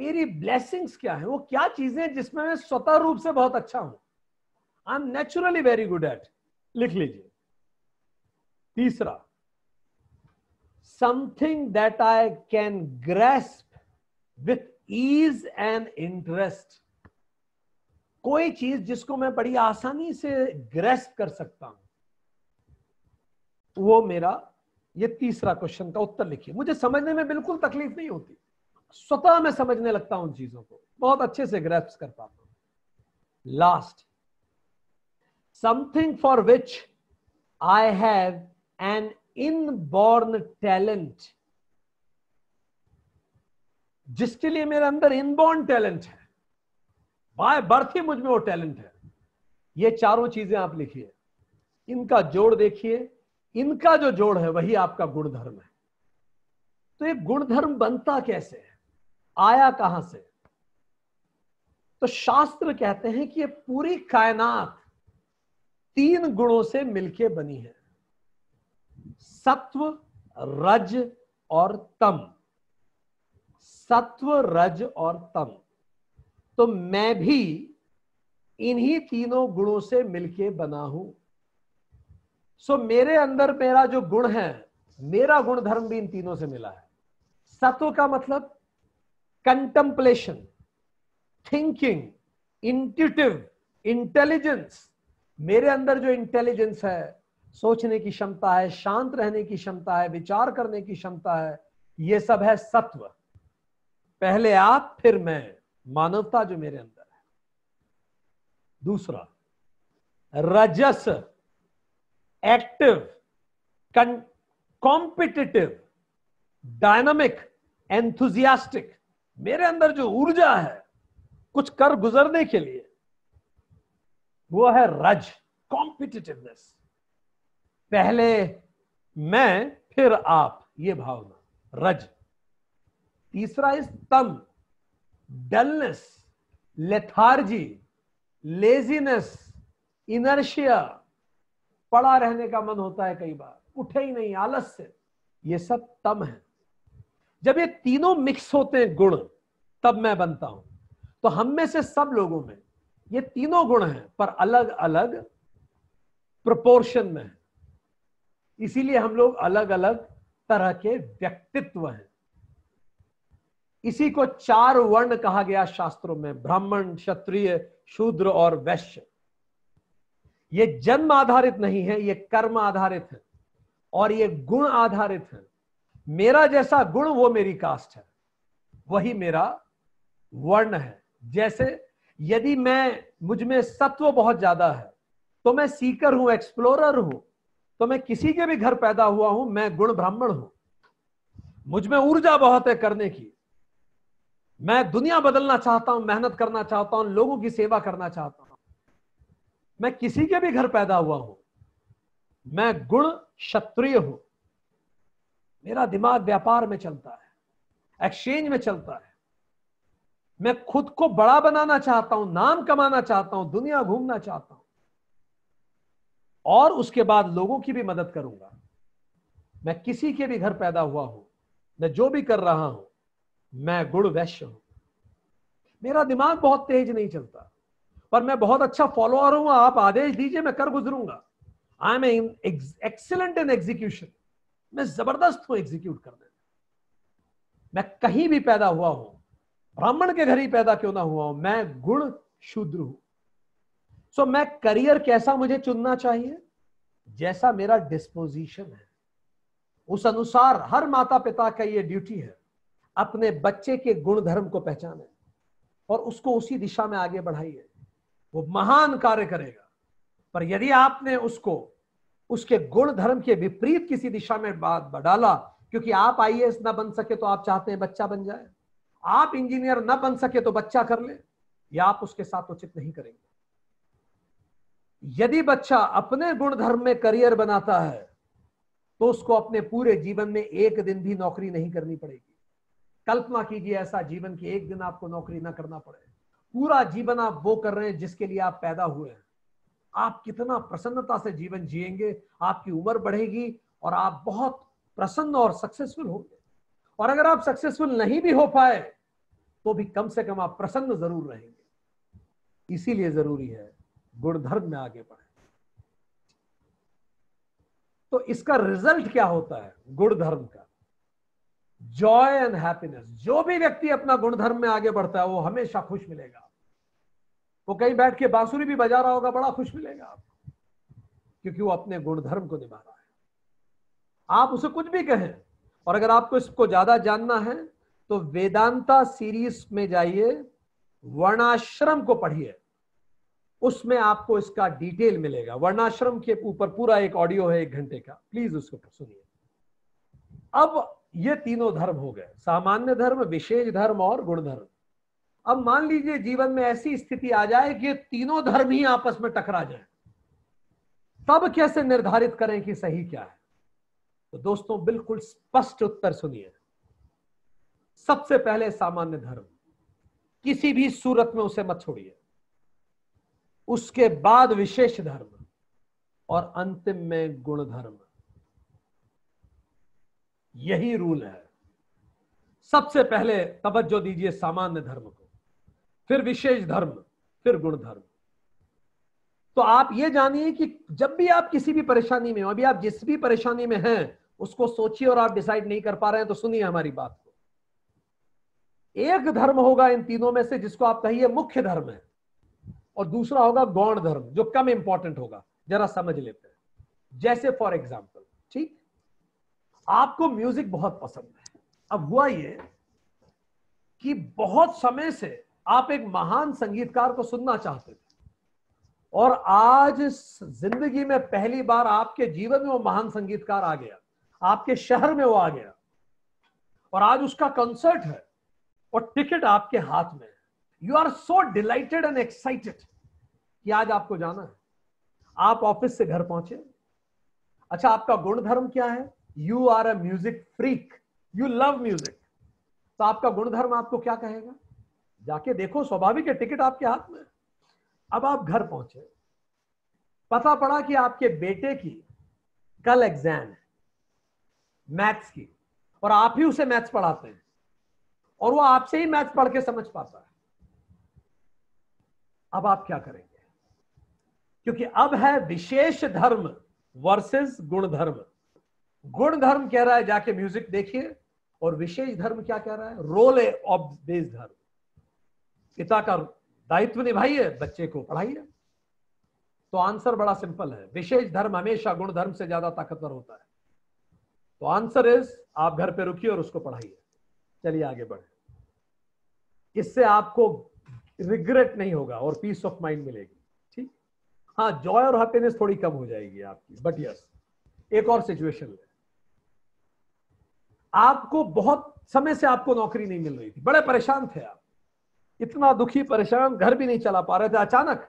मेरी ब्लेसिंग्स क्या है वो क्या चीजें जिसमें मैं स्वतः रूप से बहुत अच्छा हूं I am naturally very good at लिख लीजिए तीसरा something that I can grasp with ease and interest कोई चीज जिसको मैं बड़ी आसानी से ग्रेस्ट कर सकता हूं वो मेरा ये तीसरा क्वेश्चन का उत्तर लिखिए मुझे समझने में बिल्कुल तकलीफ नहीं होती स्वतः में समझने लगता हूं चीजों को बहुत अच्छे से ग्रेस्प कर पाता हूं last for which I have an inborn talent जिसके लिए मेरे अंदर इनबॉर्न टैलेंट है बाय बर्थ ही मुझ में वो टैलेंट है ये चारों चीजें आप लिखिए इनका जोड़ देखिए इनका जो जोड़ है वही आपका गुणधर्म है तो ये गुणधर्म बनता कैसे है आया कहां से तो शास्त्र कहते हैं कि ये पूरी कायनात तीन गुणों से मिलके बनी है सत्व रज और तम सत्व रज और तम तो मैं भी इन्हीं तीनों गुणों से मिलके बना हूं सो मेरे अंदर मेरा जो गुण है मेरा गुण धर्म भी इन तीनों से मिला है सत्व का मतलब कंटम्पलेशन थिंकिंग इंटिटिव इंटेलिजेंस मेरे अंदर जो इंटेलिजेंस है सोचने की क्षमता है शांत रहने की क्षमता है विचार करने की क्षमता है ये सब है सत्व पहले आप फिर मैं मानवता जो मेरे अंदर है दूसरा रजस एक्टिव कॉम्पिटिटिव डायनामिक एंथुजियास्टिक मेरे अंदर जो ऊर्जा है कुछ कर गुजरने के लिए वो है रज कॉम्पिटिटिवनेस पहले मैं फिर आप ये भावना रज तीसरा इस तम डलनेस लेथार्जी लेजीनेस इनर्शिया पड़ा रहने का मन होता है कई बार उठे ही नहीं आलस से ये सब तम है जब ये तीनों मिक्स होते हैं गुण तब मैं बनता हूं तो हम में से सब लोगों में ये तीनों गुण हैं पर अलग अलग प्रोपोर्शन में है इसीलिए हम लोग अलग अलग तरह के व्यक्तित्व हैं इसी को चार वर्ण कहा गया शास्त्रों में ब्राह्मण क्षत्रिय शूद्र और वैश्य ये जन्म आधारित नहीं है ये कर्म आधारित है और ये गुण आधारित है मेरा जैसा गुण वो मेरी कास्ट है वही मेरा वर्ण है जैसे यदि मैं मुझ में सत्व बहुत ज्यादा है तो मैं सीकर हूं एक्सप्लोरर हूं तो मैं किसी के भी घर पैदा हुआ हूं मैं गुण ब्राह्मण हूं मुझमें ऊर्जा बहुत है करने की मैं दुनिया बदलना चाहता हूं मेहनत करना चाहता हूं लोगों की सेवा करना चाहता हूं मैं किसी के भी घर पैदा हुआ हूं मैं गुण क्षत्रिय हूं मेरा दिमाग व्यापार में चलता है एक्सचेंज में चलता है मैं खुद को बड़ा बनाना चाहता हूं नाम कमाना चाहता हूं दुनिया घूमना चाहता हूं और उसके बाद लोगों की भी मदद करूंगा मैं किसी के भी घर पैदा हुआ हूं मैं जो भी कर रहा हूं मैं गुड़ वैश्य हूं मेरा दिमाग बहुत तेज नहीं चलता पर मैं बहुत अच्छा फॉलोअर हूं आप आदेश दीजिए मैं कर गुजरूंगा I am excellent in execution मैं जबरदस्त हूं एग्जीक्यूट करने मैं कहीं भी पैदा हुआ हूं ब्राह्मण के घर ही पैदा क्यों ना हुआ हूं मैं गुण शूद्र हूं सो मैं करियर कैसा मुझे चुनना चाहिए जैसा मेरा डिस्पोजिशन है उस अनुसार हर माता पिता का ये ड्यूटी है अपने बच्चे के गुण धर्म को पहचाने और उसको उसी दिशा में आगे बढ़ाइए वो महान कार्य करेगा पर यदि आपने उसको उसके गुण धर्म के विपरीत किसी दिशा में बात बढ़ाला क्योंकि आप आई ना बन सके तो आप चाहते हैं बच्चा बन जाए आप इंजीनियर ना बन सके तो बच्चा कर ले या आप उसके साथ उचित नहीं करेंगे यदि बच्चा अपने गुण धर्म में करियर बनाता है तो उसको अपने पूरे जीवन में एक दिन भी नौकरी नहीं करनी पड़ेगी कल्पना कीजिए ऐसा जीवन कि एक दिन आपको नौकरी ना करना पड़े पूरा जीवन आप वो कर रहे हैं जिसके लिए आप पैदा हुए हैं आप कितना प्रसन्नता से जीवन जिएंगे आपकी उम्र बढ़ेगी और आप बहुत प्रसन्न और सक्सेसफुल होंगे और अगर आप सक्सेसफुल नहीं भी हो पाए तो भी कम से कम आप प्रसन्न जरूर रहेंगे इसीलिए जरूरी है गुणधर्म में आगे बढ़े तो इसका रिजल्ट क्या होता है गुणधर्म का जॉय एंड हैप्पीनेस जो भी व्यक्ति अपना गुणधर्म में आगे बढ़ता है वो हमेशा खुश मिलेगा वो कहीं बैठ के बांसुरी भी बजा रहा होगा बड़ा खुश मिलेगा आपको क्योंकि वो अपने गुणधर्म को निभा रहा है आप उसे कुछ भी कहें और अगर आपको इसको ज्यादा जानना है तो वेदांता सीरीज में जाइए वर्णाश्रम को पढ़िए उसमें आपको इसका डिटेल मिलेगा वर्णाश्रम के ऊपर पूरा एक ऑडियो है एक घंटे का प्लीज उसको सुनिए अब ये तीनों धर्म हो गए सामान्य धर्म विशेष धर्म और गुण धर्म अब मान लीजिए जीवन में ऐसी स्थिति आ जाए कि ये तीनों धर्म ही आपस में टकरा जाए तब कैसे निर्धारित करें कि सही क्या है तो दोस्तों बिल्कुल स्पष्ट उत्तर सुनिए सबसे पहले सामान्य धर्म किसी भी सूरत में उसे मत छोड़िए उसके बाद विशेष धर्म और अंतिम में गुण धर्म यही रूल है सबसे पहले तवज्जो दीजिए सामान्य धर्म को फिर विशेष धर्म फिर गुण धर्म तो आप ये जानिए कि जब भी आप किसी भी परेशानी में हो अभी आप जिस भी परेशानी में हैं उसको सोचिए और आप डिसाइड नहीं कर पा रहे हैं तो सुनिए हमारी बात को एक धर्म होगा इन तीनों में से जिसको आप कहिए मुख्य धर्म है और दूसरा होगा गौण धर्म जो कम इंपॉर्टेंट होगा जरा समझ लेते हैं जैसे फॉर एग्जाम्पल ठीक आपको म्यूजिक बहुत पसंद है अब हुआ ये कि बहुत समय से आप एक महान संगीतकार को सुनना चाहते थे और आज जिंदगी में पहली बार आपके जीवन में वो महान संगीतकार आ गया आपके शहर में वो आ गया और आज उसका कंसर्ट है और टिकट आपके हाथ में you are so delighted and excited कि आज आपको जाना है आप ऑफिस से घर पहुंचे अच्छा आपका गुण धर्म क्या है you are a music freak you love music तो आपका गुणधर्म आपको क्या कहेगा जाके देखो स्वाभाविक है टिकट आपके हाथ में अब आप घर पहुंचे पता पड़ा कि आपके बेटे की कल एग्जाम है मैथ्स की और आप ही उसे मैथ्स पढ़ाते हैं और वो आपसे ही मैथ्स पढ़ के समझ पाता है अब आप क्या करेंगे क्योंकि अब है विशेष धर्म वर्सेस गुण धर्म गुण धर्म कह रहा है जाके म्यूजिक देखिए और विशेष धर्म क्या कह रहा है रोल ए ऑफ बेस धर्म पिता का दायित्व निभाइए बच्चे को पढ़ाइए तो आंसर बड़ा सिंपल है विशेष धर्म हमेशा गुण धर्म से ज्यादा ताकतवर होता है तो आंसर इज आप घर पे रुकिए और उसको पढ़ाइए चलिए आगे बढ़े इससे आपको रिग्रेट नहीं होगा और पीस ऑफ माइंड मिलेगी ठीक हाँ जॉय और हैप्पीनेस थोड़ी कम हो जाएगी आपकी बट यस एक और सिचुएशन है आपको बहुत समय से आपको नौकरी नहीं मिल रही थी बड़े परेशान थे आप इतना दुखी परेशान घर भी नहीं चला पा रहे थे अचानक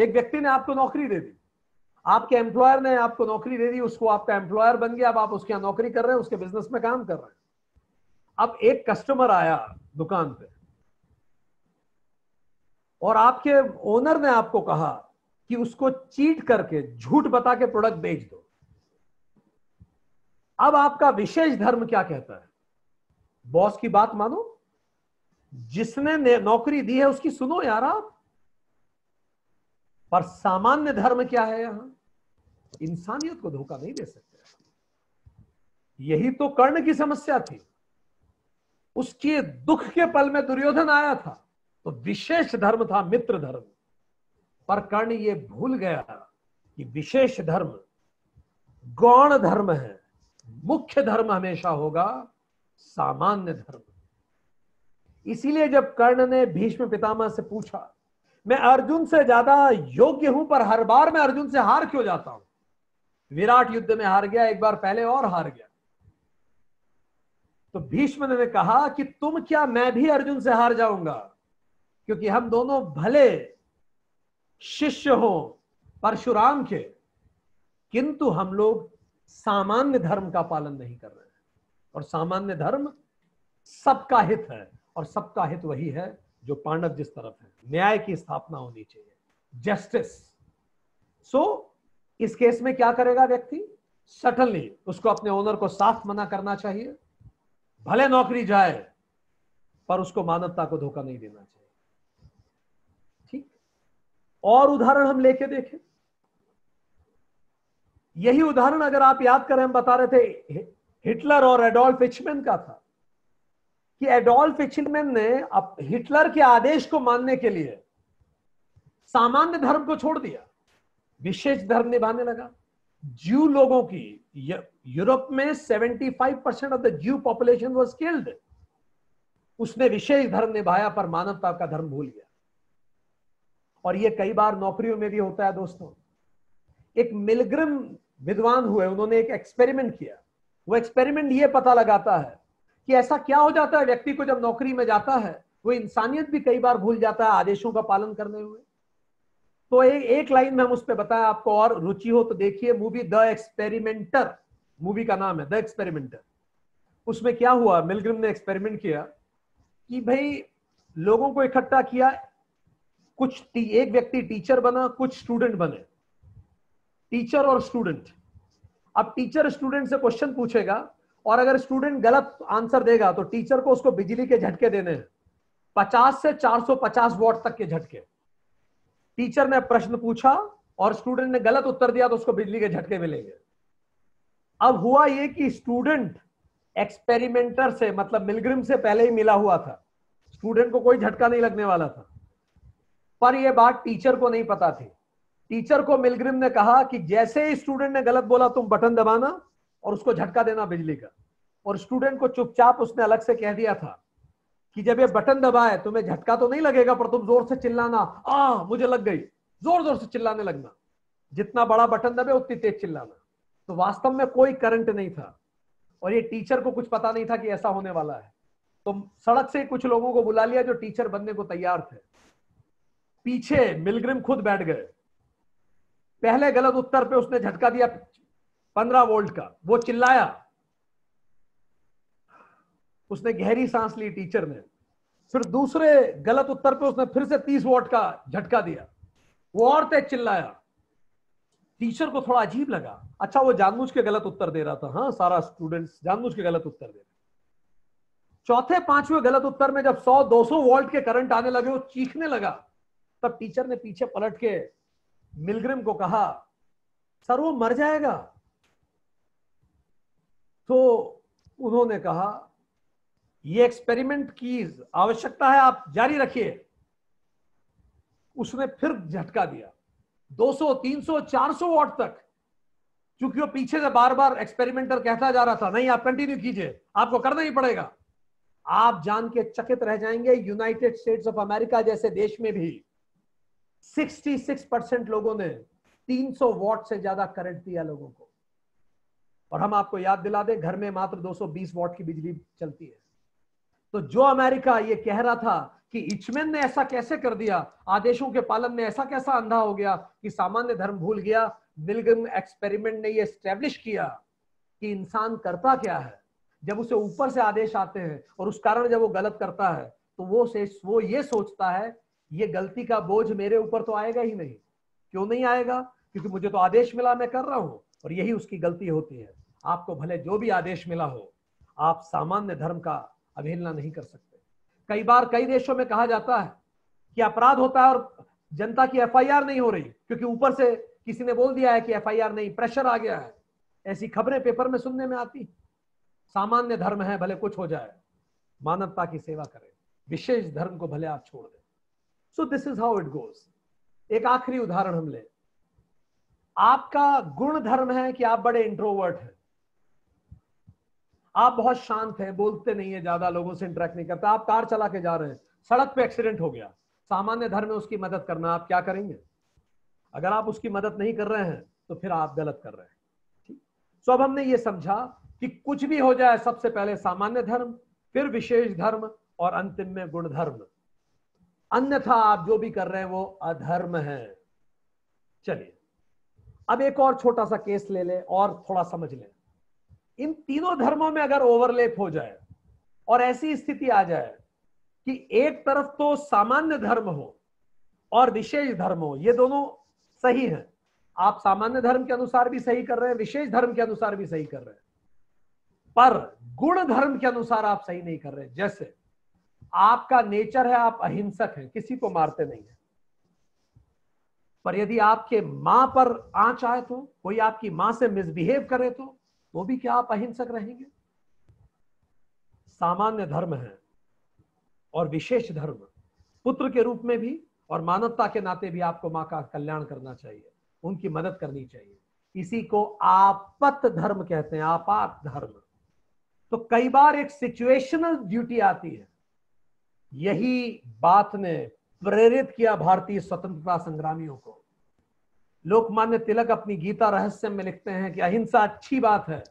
एक व्यक्ति ने आपको नौकरी दे दी आपके एम्प्लॉयर ने आपको नौकरी दे दी उसको आपका एम्प्लॉयर बन गया अब आप उसके यहाँ नौकरी कर रहे हैं उसके बिजनेस में काम कर रहे हैं अब एक कस्टमर आया दुकान पे और आपके ओनर ने आपको कहा कि उसको चीट करके झूठ बता के प्रोडक्ट बेच दो अब आपका विशेष धर्म क्या कहता है बॉस की बात मानो जिसने नौकरी दी है उसकी सुनो यार आप पर सामान्य धर्म क्या है यहां इंसानियत को धोखा नहीं दे सकते यही तो कर्ण की समस्या थी उसके दुख के पल में दुर्योधन आया था तो विशेष धर्म था मित्र धर्म पर कर्ण ये भूल गया कि विशेष धर्म गौण धर्म है मुख्य धर्म हमेशा होगा सामान्य धर्म इसीलिए जब कर्ण ने भीष्म पितामह से पूछा मैं अर्जुन से ज्यादा योग्य हूं पर हर बार मैं अर्जुन से हार क्यों जाता हूं विराट युद्ध में हार गया एक बार पहले और हार गया तो भीष्म ने कहा कि तुम क्या मैं भी अर्जुन से हार जाऊंगा क्योंकि हम दोनों भले शिष्य हो परशुराम के किंतु हम लोग सामान्य धर्म का पालन नहीं कर रहे हैं और सामान्य धर्म सबका हित है और सबका हित वही है जो पांडव जिस तरफ है न्याय की स्थापना होनी चाहिए जस्टिस सो so, इस केस में क्या करेगा व्यक्ति सटनली उसको अपने ओनर को साफ मना करना चाहिए भले नौकरी जाए पर उसको मानवता को धोखा नहीं देना चाहिए ठीक और उदाहरण हम लेके देखें यही उदाहरण अगर आप याद करें हम बता रहे थे हिटलर और एडोल्फ हिचमैन का था कि एडोल्फ हिचमैन ने हिटलर के आदेश को मानने के लिए सामान्य धर्म को छोड़ दिया विशेष धर्म निभाने लगा ज्यू लोगों की यूरोप में 75 percent of the Jew population was killed उसने विशेष धर्म निभाया पर मानवता का धर्म भूल गया और यह कई बार नौकरियों में भी होता है दोस्तों एक मिलग्रम विद्वान हुए उन्होंने एक एक्सपेरिमेंट किया वो एक्सपेरिमेंट ये पता लगाता है कि ऐसा क्या हो जाता है व्यक्ति को जब नौकरी में जाता है वो इंसानियत भी कई बार भूल जाता है आदेशों का पालन करने हुए तो ए, एक लाइन में हम उस पर बताया आपको और रुचि हो तो देखिए मूवी द एक्सपेरिमेंटर मूवी का नाम है द एक्सपेरिमेंटर उसमें क्या हुआ मिलग्रिम ने एक्सपेरिमेंट किया कि भाई लोगों को इकट्ठा किया कुछ एक व्यक्ति टीचर बना कुछ स्टूडेंट बने टीचर और स्टूडेंट अब टीचर स्टूडेंट से क्वेश्चन पूछेगा और अगर स्टूडेंट गलत आंसर देगा तो टीचर को उसको बिजली के झटके देने हैं पचास से 450 वॉट तक के झटके टीचर ने प्रश्न पूछा और स्टूडेंट ने गलत उत्तर दिया तो उसको बिजली के झटके मिलेंगे अब हुआ ये कि स्टूडेंट एक्सपेरिमेंटर से मतलब मिलग्रिम से पहले ही मिला हुआ था स्टूडेंट को कोई झटका नहीं लगने वाला था पर यह बात टीचर को नहीं पता थी टीचर को मिलग्रिम ने कहा कि जैसे ही स्टूडेंट ने गलत बोला तुम बटन दबाना और उसको झटका देना बिजली का और स्टूडेंट को चुपचाप उसने अलग से कह दिया था कि जब ये बटन दबाए तुम्हें झटका तो नहीं लगेगा पर तुम जोर से चिल्लाना आ मुझे लग गई जोर जोर से चिल्लाने लगना जितना बड़ा बटन दबे उतनी तेज चिल्लाना तो वास्तव में कोई करंट नहीं था और ये टीचर को कुछ पता नहीं था कि ऐसा होने वाला है तो सड़क से कुछ लोगों को बुला लिया जो टीचर बनने को तैयार थे पीछे मिलग्रिम खुद बैठ गए पहले गलत उत्तर पे उसने झटका दिया पंद्रह वोल्ट का वो चिल्लाया उसने गहरी सांस ली टीचर ने फिर दूसरे गलत उत्तर पे उसने फिर से तीस वोट का झटका दिया वो और तेज चिल्लाया टीचर को थोड़ा अजीब लगा अच्छा वो जानबूझ के गलत उत्तर दे रहा था हाँ सारा स्टूडेंट्स जानबूझ के गलत उत्तर दे रहे चौथे पांचवें गलत उत्तर में जब 100 200 वोल्ट के करंट आने लगे वो चीखने लगा तब टीचर ने पीछे पलट के मिलग्रिम को कहा सर वो मर जाएगा तो उन्होंने कहा ये एक्सपेरिमेंट की आवश्यकता है आप जारी रखिए उसने फिर झटका दिया 200, 300, 400 वॉट तक क्योंकि वो पीछे से बार बार एक्सपेरिमेंटर कहता जा रहा था नहीं आप कंटिन्यू कीजिए आपको करना ही पड़ेगा आप जान के चकित रह जाएंगे यूनाइटेड स्टेट्स ऑफ अमेरिका जैसे देश में भी 66 परसेंट लोगों ने 300 सौ वॉट से ज्यादा करंट दिया लोगों को और हम आपको याद दिला दें घर में मात्र 220 सौ वॉट की बिजली चलती है तो जो अमेरिका ये कह रहा था कि इचमेन ने ऐसा कैसे कर दिया आदेशों के पालन में ऐसा कैसा अंधा हो गया कि सामान्य धर्म भूल गया विलगम एक्सपेरिमेंट ने ये स्टेब्लिश किया कि इंसान करता क्या है जब उसे ऊपर से आदेश आते हैं और उस कारण जब वो गलत करता है तो वो से वो ये सोचता है ये गलती का बोझ मेरे ऊपर तो आएगा ही नहीं क्यों नहीं आएगा क्योंकि मुझे तो आदेश मिला मैं कर रहा हूं और यही उसकी गलती होती है आपको भले जो भी आदेश मिला हो आप सामान्य धर्म का अवहेलना नहीं कर सकते कई बार कई देशों में कहा जाता है कि अपराध होता है और जनता की एफआईआर नहीं हो रही क्योंकि ऊपर से किसी ने बोल दिया है कि एफआईआर नहीं प्रेशर आ गया है ऐसी खबरें पेपर में सुनने में आती सामान्य धर्म है भले कुछ हो जाए मानवता की सेवा करें विशेष धर्म को भले आप छोड़ दें so this is how it goes एक आखिरी उदाहरण हम ले आपका गुण धर्म है कि आप बड़े इंट्रोवर्ट हैं आप बहुत शांत हैं बोलते नहीं है ज्यादा लोगों से इंटरेक्ट नहीं करते आप कार चला के जा रहे हैं सड़क पे एक्सीडेंट हो गया सामान्य धर्म में उसकी मदद करना आप क्या करेंगे अगर आप उसकी मदद नहीं कर रहे हैं तो फिर आप गलत कर रहे हैं ठीक सो so, अब हमने ये समझा कि कुछ भी हो जाए सबसे पहले सामान्य धर्म फिर विशेष धर्म और अंतिम में गुण धर्म अन्यथा आप जो भी कर रहे हैं वो अधर्म है चलिए अब एक और छोटा सा केस ले ले और थोड़ा समझ ले इन तीनों धर्मों में अगर ओवरलेप हो जाए और ऐसी स्थिति आ जाए कि एक तरफ तो सामान्य धर्म हो और विशेष धर्म हो ये दोनों सही हैं आप सामान्य धर्म के अनुसार भी सही कर रहे हैं विशेष धर्म के अनुसार भी सही कर रहे हैं पर गुण धर्म के अनुसार आप सही नहीं कर रहे जैसे आपका नेचर है आप अहिंसक हैं किसी को मारते नहीं है पर यदि आपके मां पर आंच आए तो कोई आपकी मां से मिसबिहेव करे तो वो भी क्या आप अहिंसक रहेंगे सामान्य धर्म है और विशेष धर्म पुत्र के रूप में भी और मानवता के नाते भी आपको मां का कल्याण करना चाहिए उनकी मदद करनी चाहिए इसी को आपत धर्म कहते हैं आपात धर्म तो कई बार एक सिचुएशनल ड्यूटी आती है यही बात ने प्रेरित किया भारतीय स्वतंत्रता संग्रामियों को लोकमान्य तिलक अपनी गीता रहस्य में लिखते हैं कि अहिंसा अच्छी बात है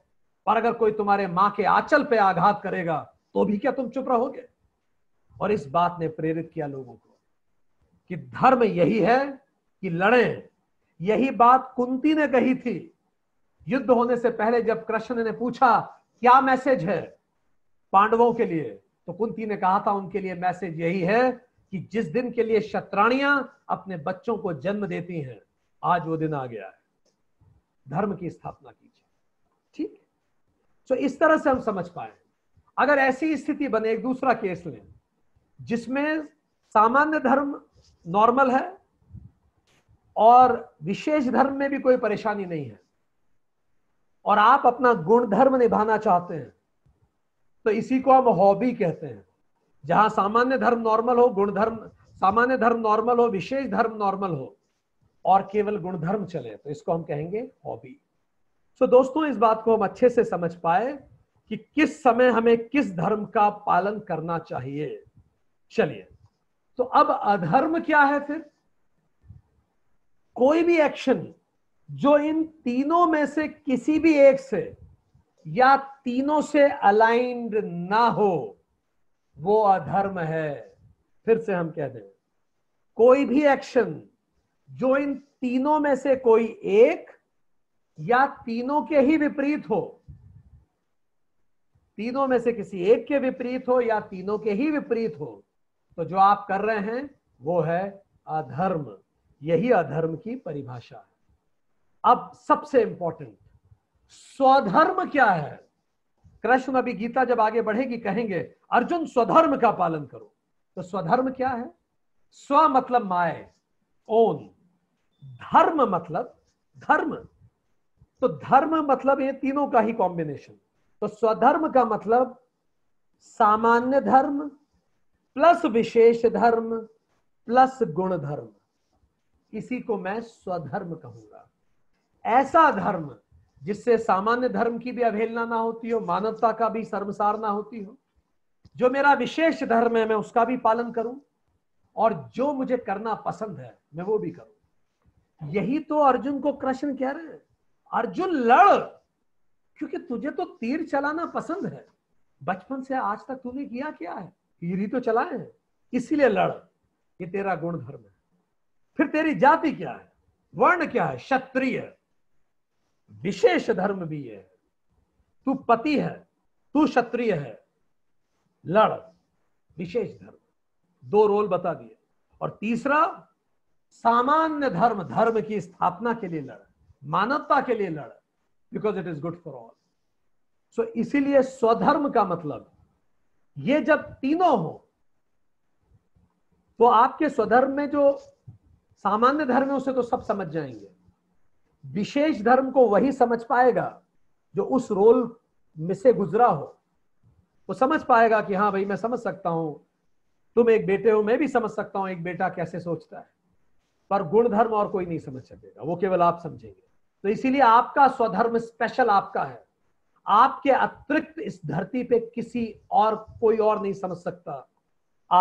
पर अगर कोई तुम्हारे मां के आंचल पे आघात करेगा तो भी क्या तुम चुप रहोगे और इस बात ने प्रेरित किया लोगों को कि धर्म यही है कि लड़े यही बात कुंती ने कही थी युद्ध होने से पहले जब कृष्ण ने पूछा क्या मैसेज है पांडवों के लिए तो कुंती ने कहा था उनके लिए मैसेज यही है कि जिस दिन के लिए शत्राणियां अपने बच्चों को जन्म देती हैं आज वो दिन आ गया है धर्म की स्थापना कीजिए ठीक तो इस तरह से हम समझ पाए अगर ऐसी स्थिति बने एक दूसरा केस लें जिसमें सामान्य धर्म नॉर्मल है और विशेष धर्म में भी कोई परेशानी नहीं है और आप अपना गुण धर्म निभाना चाहते हैं तो इसी को हम हॉबी कहते हैं जहां सामान्य धर्म नॉर्मल हो गुणधर्म सामान्य धर्म नॉर्मल हो विशेष धर्म नॉर्मल हो और केवल गुणधर्म चले तो इसको हम कहेंगे हॉबी सो दोस्तों इस बात को हम अच्छे से समझ पाए कि किस समय हमें किस धर्म का पालन करना चाहिए चलिए तो अब अधर्म क्या है फिर कोई भी एक्शन जो इन तीनों में से किसी भी एक से या तीनों से अलाइंड ना हो वो अधर्म है फिर से हम कह दें कोई भी एक्शन जो इन तीनों में से कोई एक या तीनों के ही विपरीत हो तीनों में से किसी एक के विपरीत हो या तीनों के ही विपरीत हो तो जो आप कर रहे हैं वो है अधर्म यही अधर्म की परिभाषा है अब सबसे इंपॉर्टेंट स्वधर्म क्या है कृष्ण अभी गीता जब आगे बढ़ेगी कहेंगे अर्जुन स्वधर्म का पालन करो तो स्वधर्म क्या है स्व मतलब माए ओन धर्म मतलब धर्म तो धर्म मतलब ये तीनों का ही कॉम्बिनेशन तो स्वधर्म का मतलब सामान्य धर्म प्लस विशेष धर्म प्लस गुण धर्म इसी को मैं स्वधर्म कहूंगा ऐसा धर्म जिससे सामान्य धर्म की भी अवहेलना ना होती हो मानवता का भी शर्मसार ना होती हो जो मेरा विशेष धर्म है मैं उसका भी पालन करूं और जो मुझे करना पसंद है मैं वो भी करूं यही तो अर्जुन को कृष्ण कह रहे हैं अर्जुन लड़ क्योंकि तुझे तो तीर चलाना पसंद है बचपन से आज तक तूने किया क्या है तीर ही तो चलाए हैं इसीलिए लड़ ये तेरा गुण धर्म है फिर तेरी जाति क्या है वर्ण क्या है क्षत्रिय विशेष धर्म भी है तू पति है तू क्षत्रिय है लड़ विशेष धर्म दो रोल बता दिए और तीसरा सामान्य धर्म धर्म की स्थापना के लिए लड़ मानवता के लिए लड़ because it is good for all so इसीलिए स्वधर्म का मतलब ये जब तीनों हो तो आपके स्वधर्म में जो सामान्य धर्म है उसे तो सब समझ जाएंगे विशेष धर्म को वही समझ पाएगा जो उस रोल में से गुजरा हो वो समझ पाएगा कि हाँ भाई मैं समझ सकता हूं तुम एक बेटे हो मैं भी समझ सकता हूं एक बेटा कैसे सोचता है पर गुण धर्म और कोई नहीं समझ सकेगा वो केवल आप समझेंगे तो इसीलिए आपका स्वधर्म स्पेशल आपका है आपके अतिरिक्त इस धरती पे किसी और कोई और नहीं समझ सकता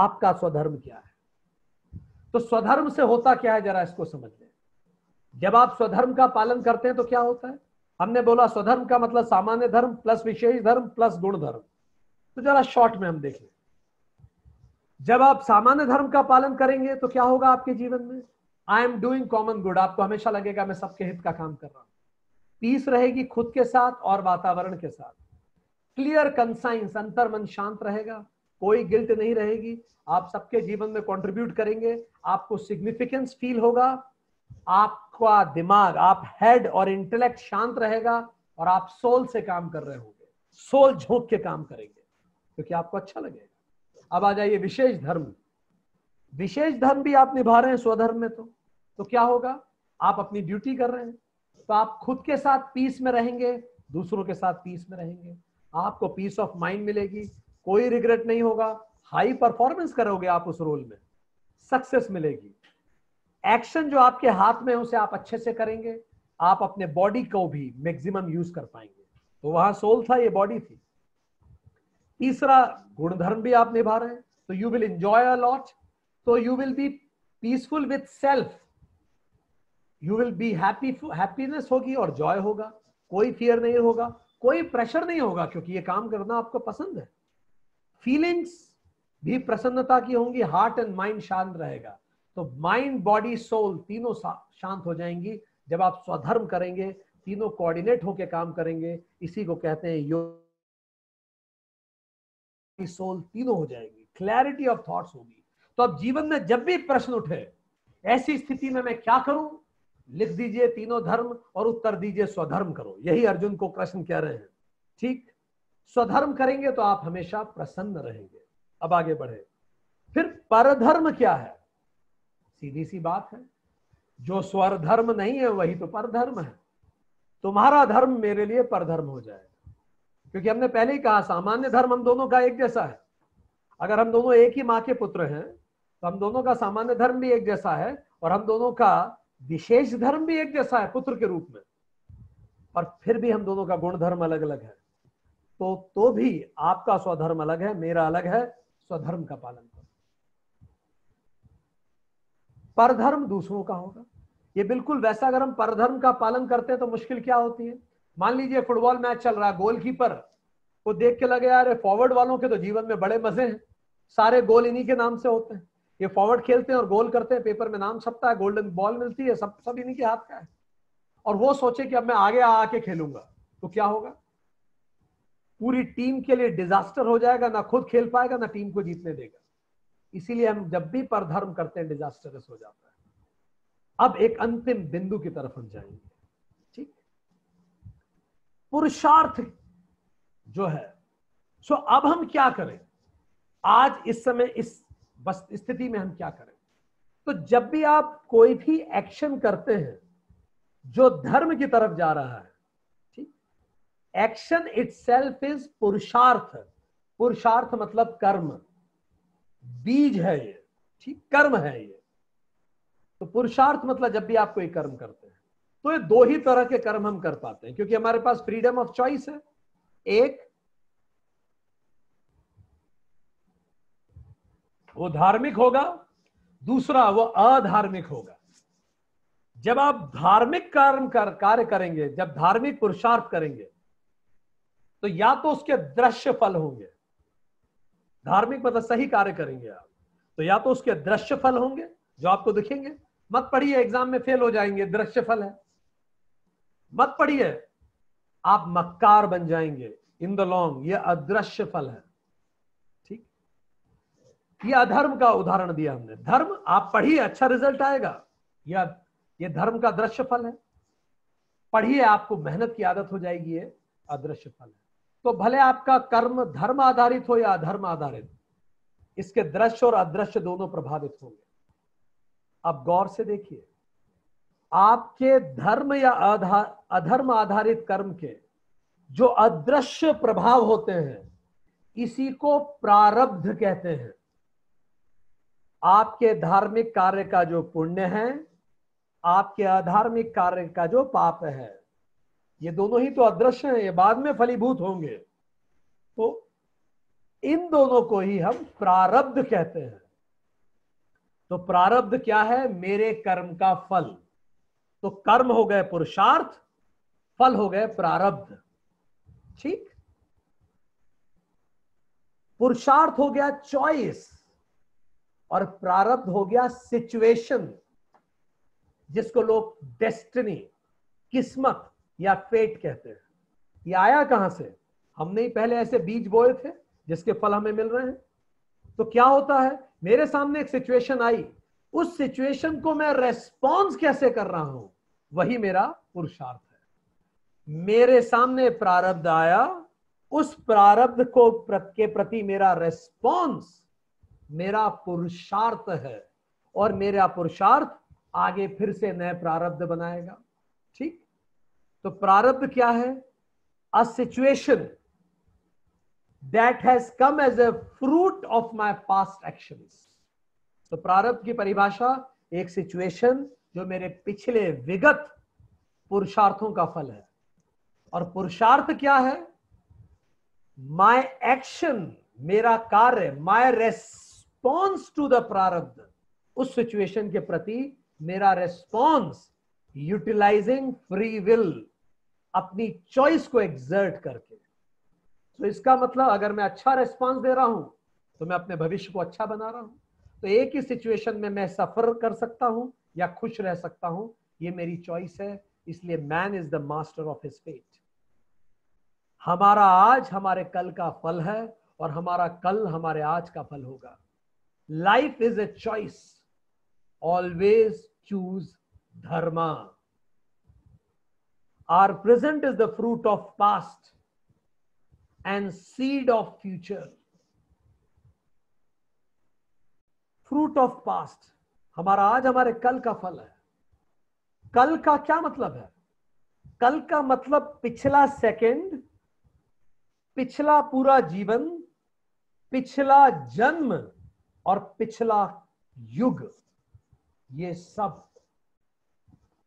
आपका स्वधर्म क्या है तो स्वधर्म से होता क्या है जरा इसको समझ लें जब आप स्वधर्म का पालन करते हैं तो क्या होता है हमने बोला स्वधर्म का मतलब सामान्य धर्म प्लस विशेष धर्म प्लस गुण धर्म तो जरा शॉर्ट में हम देख लें जब आप सामान्य धर्म का पालन करेंगे तो क्या होगा आपके जीवन में I am doing common good आपको हमेशा लगेगा मैं सबके हित का काम कर रहा हूं पीस रहेगी खुद के साथ और वातावरण के साथ क्लियर कंसाइंस अंतर मन शांत रहेगा कोई गिल्ट नहीं रहेगी आप सबके जीवन में कंट्रीब्यूट करेंगे आपको सिग्निफिकेंस फील होगा आपका दिमाग आप हेड और इंटेलेक्ट शांत रहेगा और आप सोल से काम कर रहे होंगे सोल झोंक के काम करेंगे क्योंकि आपको अच्छा लगेगा अब आ जाइए विशेष धर्म विशेष धर्म भी आप निभा रहे हैं स्वधर्म में तो तो क्या होगा आप अपनी ड्यूटी कर रहे हैं तो आप खुद के साथ पीस में रहेंगे दूसरों के साथ पीस में रहेंगे आपको पीस ऑफ माइंड मिलेगी कोई रिग्रेट नहीं होगा हाई परफॉर्मेंस करोगे आप उस रोल में सक्सेस मिलेगी एक्शन जो आपके हाथ में उसे आप अच्छे से करेंगे आप अपने बॉडी को भी मैक्सिमम यूज कर पाएंगे तो वहां सोल था ये बॉडी थी तीसरा गुणधर्म भी आप निभा रहे हैं तो you will enjoy a lot तो you will be peaceful with self you will be happy happiness होगी और जॉय होगा कोई फियर नहीं होगा कोई प्रेशर नहीं होगा क्योंकि ये काम करना आपको पसंद है फीलिंग्स भी प्रसन्नता की होंगी हार्ट एंड माइंड शांत रहेगा तो माइंड बॉडी सोल तीनों शांत हो जाएंगी जब आप स्वधर्म करेंगे तीनों कोऑर्डिनेट होकर काम करेंगे इसी को कहते हैं योग सोल तीनों हो जाएगी क्लैरिटी ऑफ थॉट्स होगी तो अब जीवन में जब भी प्रश्न उठे ऐसी स्थिति में मैं क्या करूं लिख दीजिए तीनों धर्म और उत्तर दीजिए स्वधर्म करो यही अर्जुन को कृष्ण कह रहे हैं ठीक स्वधर्म करेंगे तो आप हमेशा प्रसन्न रहेंगे अब आगे बढ़े फिर परधर्म क्या है सीधी सी बात है जो स्वर धर्म नहीं है वही तो पर धर्म है तुम्हारा धर्म मेरे लिए पर धर्म हो जाएगा क्योंकि हमने पहले ही कहा सामान्य धर्म हम दोनों का एक जैसा है अगर हम दोनों एक ही माँ के पुत्र हैं तो हम दोनों का सामान्य धर्म भी एक जैसा है और हम दोनों का विशेष धर्म भी एक जैसा है पुत्र के रूप में पर फिर भी हम दोनों का गुण धर्म अलग अलग है तो तो भी आपका स्वधर्म अलग है मेरा अलग है स्वधर्म का पालन परधर्म दूसरों का होगा ये बिल्कुल वैसा अगर हम परधर्म का पालन करते हैं तो मुश्किल क्या होती है मान लीजिए फुटबॉल मैच चल रहा है गोलकीपर को देख के लगे यार फॉरवर्ड वालों के तो जीवन में बड़े मजे हैं सारे गोल इन्हीं के नाम से होते हैं ये फॉरवर्ड खेलते हैं और गोल करते हैं पेपर में नाम छपता है गोल्डन बॉल मिलती है सब सब इन्हीं के हाथ का है और वो सोचे कि अब मैं आगे आके खेलूंगा तो क्या होगा पूरी टीम के लिए डिजास्टर हो जाएगा ना खुद खेल पाएगा ना टीम को जीतने देगा इसीलिए हम जब भी परधर्म करते हैं डिजास्टरस हो जाता है अब एक अंतिम बिंदु की तरफ हम जाएंगे ठीक पुरुषार्थ जो है सो अब हम क्या करें आज इस समय इस स्थिति में हम क्या करें तो जब भी आप कोई भी एक्शन करते हैं जो धर्म की तरफ जा रहा है ठीक एक्शन इट सेल्फ इज पुरुषार्थ पुरुषार्थ मतलब कर्म बीज है ये ठीक कर्म है ये तो पुरुषार्थ मतलब जब भी आप कोई कर्म करते हैं तो ये दो ही तरह के कर्म हम कर पाते हैं क्योंकि हमारे पास फ्रीडम ऑफ चॉइस है एक वो धार्मिक होगा दूसरा वो अधार्मिक होगा जब आप धार्मिक कर्म कर कार्य करेंगे जब धार्मिक पुरुषार्थ करेंगे तो या तो उसके दृश्य फल होंगे धार्मिक मतलब सही कार्य करेंगे आप तो या तो उसके दृश्य फल होंगे जो आपको दिखेंगे मत पढ़िए एग्जाम में फेल हो जाएंगे दृश्य फल है मत पढ़िए आप मक्कार बन जाएंगे इन द लॉन्ग ये अदृश्य फल है ठीक ये अधर्म का उदाहरण दिया हमने धर्म आप पढ़िए अच्छा रिजल्ट आएगा या ये धर्म का दृश्य फल है पढ़िए आपको मेहनत की आदत हो जाएगी ये अदृश्य फल है तो भले आपका कर्म धर्म आधारित हो या अधर्म आधारित इसके दृश्य और अदृश्य दोनों प्रभावित होंगे अब गौर से देखिए आपके धर्म या अधर्म आधारित कर्म के जो अदृश्य प्रभाव होते हैं इसी को प्रारब्ध कहते हैं आपके धार्मिक कार्य का जो पुण्य है आपके अधार्मिक कार्य का जो पाप है ये दोनों ही तो अदृश्य हैं ये बाद में फलीभूत होंगे तो इन दोनों को ही हम प्रारब्ध कहते हैं तो प्रारब्ध क्या है मेरे कर्म का फल तो कर्म हो गए पुरुषार्थ फल हो गए प्रारब्ध ठीक पुरुषार्थ हो गया चॉइस और प्रारब्ध हो गया सिचुएशन जिसको लोग डेस्टिनी किस्मत या फेट कहते हैं ये आया कहां से हमने ही पहले ऐसे बीज बोए थे जिसके फल हमें मिल रहे हैं तो क्या होता है मेरे सामने एक सिचुएशन आई उस सिचुएशन को मैं रेस्पॉन्स कैसे कर रहा हूं वही मेरा पुरुषार्थ है मेरे सामने प्रारब्ध आया उस प्रारब्ध को प्रत के प्रति मेरा रेस्पॉन्स मेरा पुरुषार्थ है और मेरा पुरुषार्थ आगे फिर से नए प्रारब्ध बनाएगा ठीक तो प्रारब्ध क्या है a situation that has come as a fruit of my past action तो प्रारब्ध की परिभाषा एक सिचुएशन जो मेरे पिछले विगत पुरुषार्थों का फल है और पुरुषार्थ क्या है माय एक्शन मेरा कार्य माय रेस्पॉन्स टू द प्रारब्ध उस सिचुएशन के प्रति मेरा रेस्पॉन्स यूटिलाइजिंग फ्री विल अपनी चॉइस को एग्जर्ट करके तो इसका मतलब अगर मैं अच्छा रेस्पॉन्स दे रहा हूं तो मैं अपने भविष्य को अच्छा बना रहा हूं तो एक ही सिचुएशन में मैं सफर कर सकता हूं या खुश रह सकता हूं ये मेरी चॉइस है इसलिए man is the master of his fate हमारा आज हमारे कल का फल है और हमारा कल हमारे आज का फल होगा life is a choice always choose dharma. Our present is the fruit of past and seed of future. Fruit of past हमारा आज हमारे कल का फल है कल का क्या मतलब है कल का मतलब पिछला सेकेंड पिछला पूरा जीवन पिछला जन्म और पिछला युग ये सब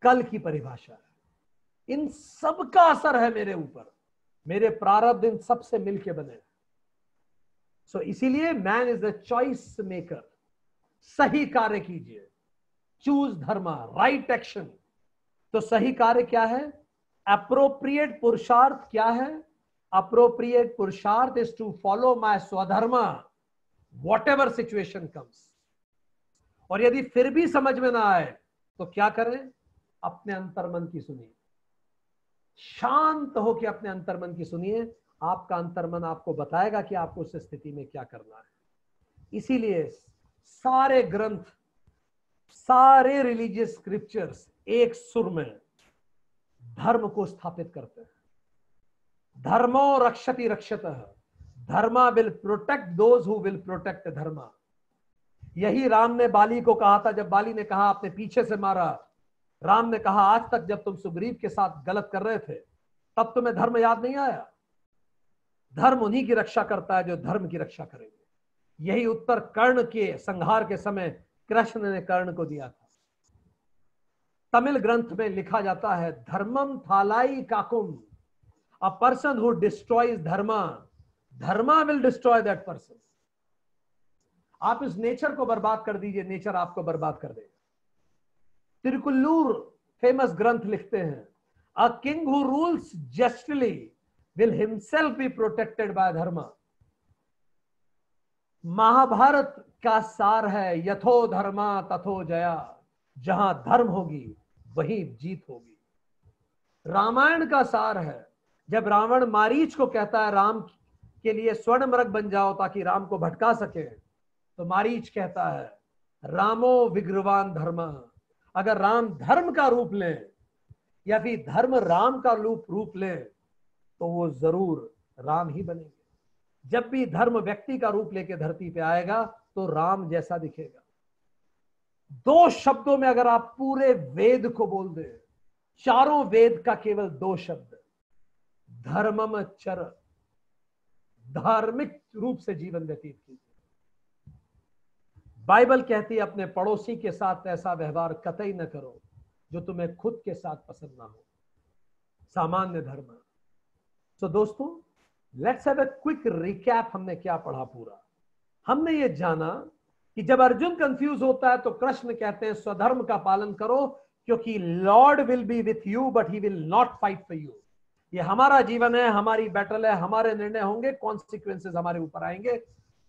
कल की परिभाषा है इन सब का असर है मेरे ऊपर मेरे प्रारब्ध इन सबसे मिलके बने सो so, इसीलिए man is a choice maker सही कार्य कीजिए चूज धर्म राइट एक्शन तो सही कार्य क्या है अप्रोप्रिएट पुरुषार्थ क्या है अप्रोप्रिएट पुरुषार्थ इज टू फॉलो माय स्वधर्म वॉट एवर सिचुएशन कम्स और यदि फिर भी समझ में ना आए तो क्या करें अपने अंतर्मन की सुनिए शांत होकर अपने अंतर्मन की सुनिए आपका अंतर्मन आपको बताएगा कि आपको उस स्थिति में क्या करना है इसीलिए सारे ग्रंथ सारे रिलीजियस स्क्रिप्चर्स एक सुर में धर्म को स्थापित करते हैं धर्मो रक्षति रक्षत dharma will protect those who will protect dharma यही राम ने बाली को कहा था जब बाली ने कहा आपने पीछे से मारा राम ने कहा आज तक जब तुम सुग्रीव के साथ गलत कर रहे थे तब तुम्हें धर्म याद नहीं आया धर्म उन्हीं की रक्षा करता है जो धर्म की रक्षा करेंगे यही उत्तर कर्ण के संहार के समय कृष्ण ने कर्ण को दिया था तमिल ग्रंथ में लिखा जाता है धर्मम थालाई काकुम a person who destroy dharma dharma will destroy that person आप इस नेचर को बर्बाद कर दीजिए नेचर आपको बर्बाद कर देगा त्रिकुल्लूर फेमस ग्रंथ लिखते हैं a king who rules justly will himself be protected by dharma Mahabharata का सार है यथो धर्मा तथो जया जहां धर्म होगी वही जीत होगी रामायण का सार है जब रावण मारीच को कहता है राम के लिए स्वर्ण मृग बन जाओ ताकि राम को भटका सके तो मारीच कहता है रामो विग्रवान धर्म अगर राम धर्म का रूप ले या फिर धर्म राम का रूप रूप ले तो वो जरूर राम ही बनेंगे जब भी धर्म व्यक्ति का रूप लेके धरती पे आएगा तो राम जैसा दिखेगा दो शब्दों में अगर आप पूरे वेद को बोल दे चारों वेद का केवल दो शब्द धर्मम चर धार्मिक रूप से जीवन व्यतीत की बाइबल कहती है अपने पड़ोसी के साथ ऐसा व्यवहार कतई न करो जो तुम्हें खुद के साथ पसंद ना हो सामान्य धर्म सो दोस्तों let's have a quick recap हमने क्या पढ़ा पूरा हमने ये जाना कि जब अर्जुन कंफ्यूज होता है तो कृष्ण कहते हैं स्वधर्म का पालन करो क्योंकि Lord will be with you but he will not fight for you ये हमारा जीवन है हमारी बैटल है हमारे निर्णय होंगे कॉन्सिक्वेंसेज हमारे ऊपर आएंगे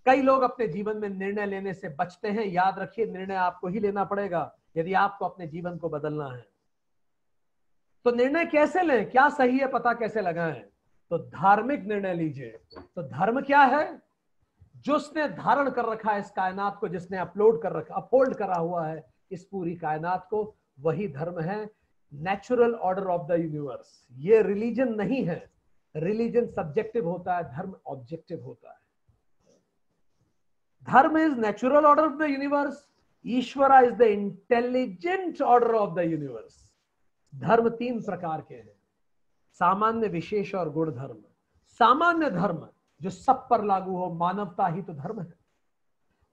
कई लोग अपने जीवन में निर्णय लेने से बचते हैं याद रखिए निर्णय आपको ही लेना पड़ेगा यदि आपको अपने जीवन को बदलना है तो निर्णय कैसे लें क्या सही है पता कैसे लगाएं तो धार्मिक निर्णय लीजिए तो धर्म क्या है जिसने धारण कर रखा है इस कायनात को जिसने अपलोड कर रखा अपहोल्ड करा हुआ है इस पूरी कायनात को वही धर्म है natural order of the universe ये रिलीजन नहीं है रिलीजन सब्जेक्टिव होता है धर्म ऑब्जेक्टिव होता है Dharma is natural order of the universe. Ishvara is the intelligent order of the universe. धर्म तीन प्रकार के हैं सामान्य विशेष और गुण धर्म सामान्य धर्म जो सब पर लागू हो मानवता ही तो धर्म है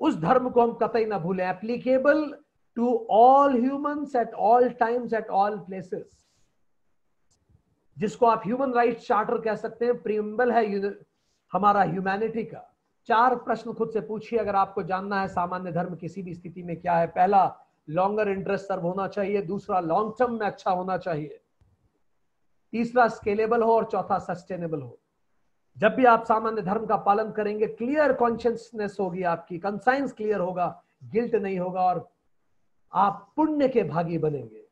उस धर्म को हम कतई ना भूलें applicable to all humans at all times at all places जिसको आप ह्यूमन राइट चार्टर कह सकते हैं प्रियम्बल है हमारा ह्यूमैनिटी का चार प्रश्न खुद से पूछिए अगर आपको जानना है सामान्य धर्म किसी भी स्थिति में क्या है पहला लॉन्गर इंटरेस्ट सर्व होना चाहिए दूसरा लॉन्ग टर्म में अच्छा होना चाहिए तीसरा स्केलेबल हो और चौथा सस्टेनेबल हो जब भी आप सामान्य धर्म का पालन करेंगे क्लियर कॉन्शियसनेस होगी आपकी कंसाइंस क्लियर होगा गिल्ट नहीं होगा और आप पुण्य के भागी बनेंगे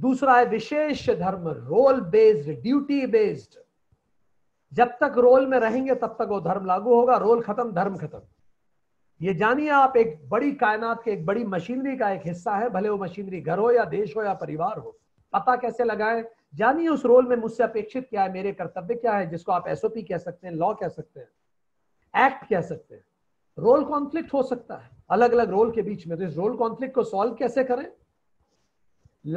दूसरा है विशेष धर्म रोल बेस्ड ड्यूटी बेस्ड जब तक रोल में रहेंगे तब तक वो धर्म लागू होगा रोल खत्म धर्म खत्म ये जानिए आप एक बड़ी कायनात के एक बड़ी मशीनरी का एक हिस्सा है भले वो मशीनरी घर हो या देश हो या परिवार हो पता कैसे लगाएं जानिए उस रोल में मुझसे अपेक्षित क्या है मेरे कर्तव्य क्या है जिसको आप एसओपी कह सकते हैं लॉ कह सकते हैं एक्ट कह सकते हैं रोल कॉन्फ्लिक्ट हो सकता है अलग अलग रोल के बीच में तो इस रोल कॉन्फ्लिक्ट को सॉल्व कैसे करें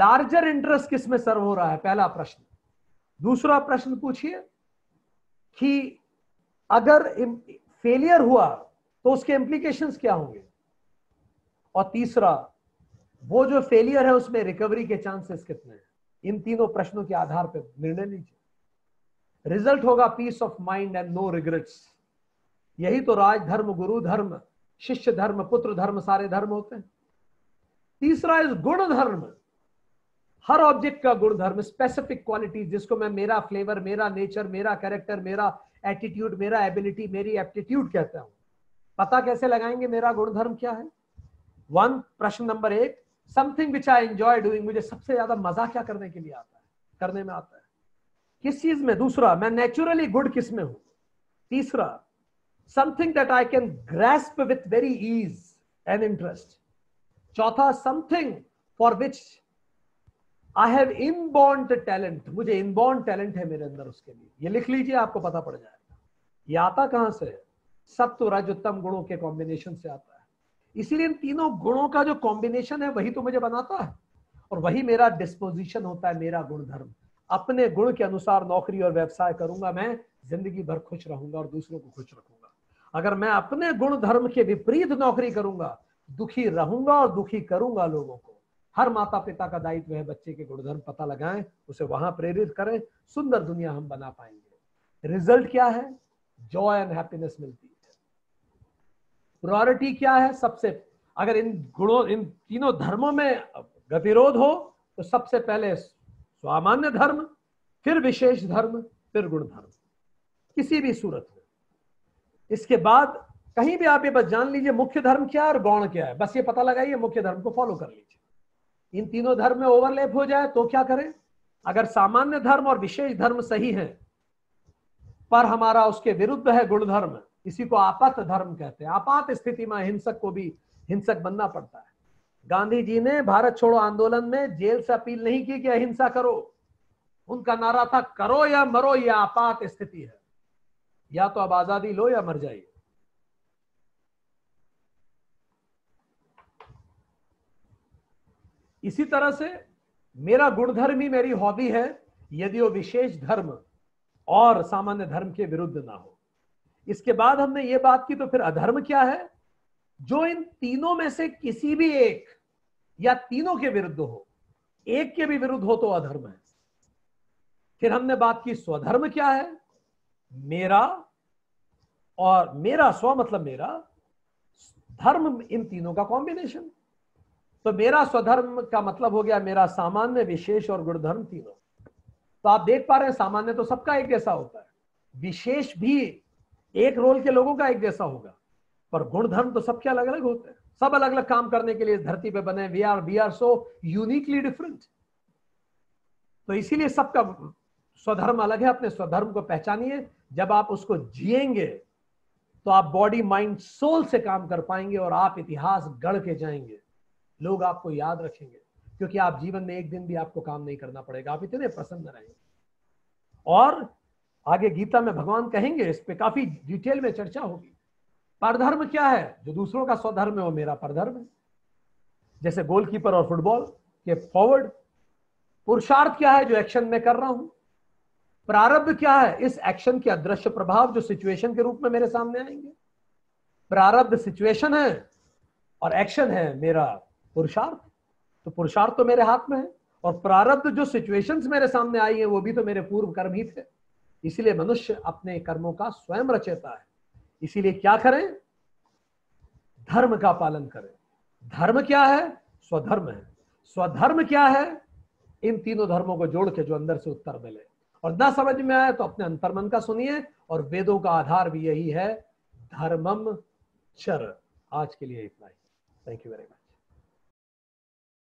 लार्जर इंटरेस्ट किस में सर्व हो रहा है पहला प्रश्न दूसरा प्रश्न पूछिए कि अगर फेलियर हुआ तो उसके इंप्लीकेशन क्या होंगे और तीसरा वो जो फेलियर है उसमें रिकवरी के चांसेस कितने हैं इन तीनों प्रश्नों के आधार पर निर्णय लीजिए रिजल्ट होगा peace of mind and no regrets यही तो राज धर्म गुरु धर्म शिष्य धर्म पुत्र धर्म सारे धर्म होते हैं तीसरा इज गुण धर्म हर ऑब्जेक्ट का गुणधर्म स्पेसिफिक क्वालिटी जिसको मैं मेरा फ्लेवर मेरा नेचर मेरा कैरेक्टर मेरा एटीट्यूड मेरा एबिलिटी मेरी एप्टीट्यूड कहता हूं पता कैसे लगाएंगे मेरा गुणधर्म क्या है वन प्रश्न नंबर एक something which I enjoy doing मुझे सबसे ज्यादा मजा क्या करने के लिए आता है करने में आता है किस चीज में दूसरा मैं नेचुरली गुड किस में हूं तीसरा something that I can grasp with very ease and interest चौथा something for which I have inborn talent मुझे इनबॉर्न टैलेंट है मेरे अंदर उसके लिए ये लिख लीजिए आपको पता पड़ जाएगा ये आता कहां से सत्व तो रज उत्तम गुणों के कॉम्बिनेशन से आता है इसीलिए इन तीनों गुणों का जो कॉम्बिनेशन है वही तो मुझे बनाता है और वही मेरा डिस्पोजिशन होता है मेरा गुण धर्म अपने गुण के अनुसार नौकरी और व्यवसाय करूंगा मैं जिंदगी भर खुश रहूंगा और दूसरों को खुश रखूंगा अगर मैं अपने गुण धर्म के विपरीत नौकरी करूंगा दुखी रहूंगा और दुखी करूंगा लोगों को हर माता पिता का दायित्व है बच्चे के गुणधर्म पता लगाएं उसे वहां प्रेरित करें सुंदर दुनिया हम बना पाएंगे रिजल्ट क्या है जॉय एंड हैप्पीनेस मिलती है प्रायोरिटी क्या है सबसे अगर इन गुणों इन तीनों धर्मों में गतिरोध हो तो सबसे पहले सामान्य धर्म फिर विशेष धर्म फिर गुण धर्म किसी भी सूरत में इसके बाद कहीं भी आप ये बस जान लीजिए मुख्य धर्म क्या है और गौण क्या है बस ये पता लगाइए मुख्य धर्म को फॉलो कर लीजिए इन तीनों धर्म में ओवरलैप हो जाए तो क्या करें अगर सामान्य धर्म और विशेष धर्म सही है पर हमारा उसके विरुद्ध है गुणधर्म इसी को आपात धर्म कहते हैं आपात स्थिति में हिंसक को भी हिंसक बनना पड़ता है गांधी जी ने भारत छोड़ो आंदोलन में जेल से अपील नहीं की कि अहिंसा करो उनका नारा था करो या मरो यह आपात स्थिति है या तो अब आजादी लो या मर जाइए इसी तरह से मेरा गुणधर्म ही मेरी हॉबी है यदि वो विशेष धर्म और सामान्य धर्म के विरुद्ध ना हो इसके बाद हमने ये बात की तो फिर अधर्म क्या है जो इन तीनों में से किसी भी एक या तीनों के विरुद्ध हो एक के भी विरुद्ध हो तो अधर्म है फिर हमने बात की स्वधर्म क्या है मेरा और मेरा स्व मतलब मेरा धर्म इन तीनों का कॉम्बिनेशन तो मेरा स्वधर्म का मतलब हो गया मेरा सामान्य विशेष और गुणधर्म तीनों तो आप देख पा रहे हैं सामान्य तो सबका एक जैसा होता है विशेष भी एक रोल के लोगों का एक जैसा होगा पर गुणधर्म तो सबके अलग अलग होते हैं सब अलग अलग काम करने के लिए इस धरती पे बने we are we are so uniquely different तो इसीलिए सबका स्वधर्म अलग है अपने स्वधर्म को पहचानिए जब आप उसको जिएंगे तो आप बॉडी माइंड सोल से काम कर पाएंगे और आप इतिहास गढ़ के जाएंगे लोग आपको याद रखेंगे क्योंकि आप जीवन में एक दिन भी आपको काम नहीं करना पड़ेगा आप इतने प्रसन्न रहेंगे और आगे गीता में भगवान कहेंगे इस पर काफी डिटेल में चर्चा होगी परधर्म क्या है जो दूसरों का स्वधर्म है वो मेरा परधर्म है जैसे गोलकीपर और फुटबॉल के फॉरवर्ड पुरुषार्थ क्या है जो एक्शन में कर रहा हूं प्रारब्ध क्या है इस एक्शन के अदृश्य प्रभाव जो सिचुएशन के रूप में मेरे सामने आएंगे प्रारब्ध सिचुएशन है और एक्शन है मेरा पुरुषार्थ तो पुरुषार्थ तो मेरे हाथ में है और प्रारब्ध जो सिचुएशंस मेरे सामने आई है वो भी तो मेरे पूर्व कर्म ही थे इसीलिए मनुष्य अपने कर्मों का स्वयं रचेता है इसीलिए क्या करें धर्म का पालन करें धर्म क्या है स्वधर्म है स्वधर्म क्या है इन तीनों धर्मों को जोड़ के जो अंदर से उत्तर मिले और ना समझ में आए तो अपने अंतर्मन का सुनिए और वेदों का आधार भी यही है धर्मम चर आज के लिए इतना ही थैंक यू वेरी मच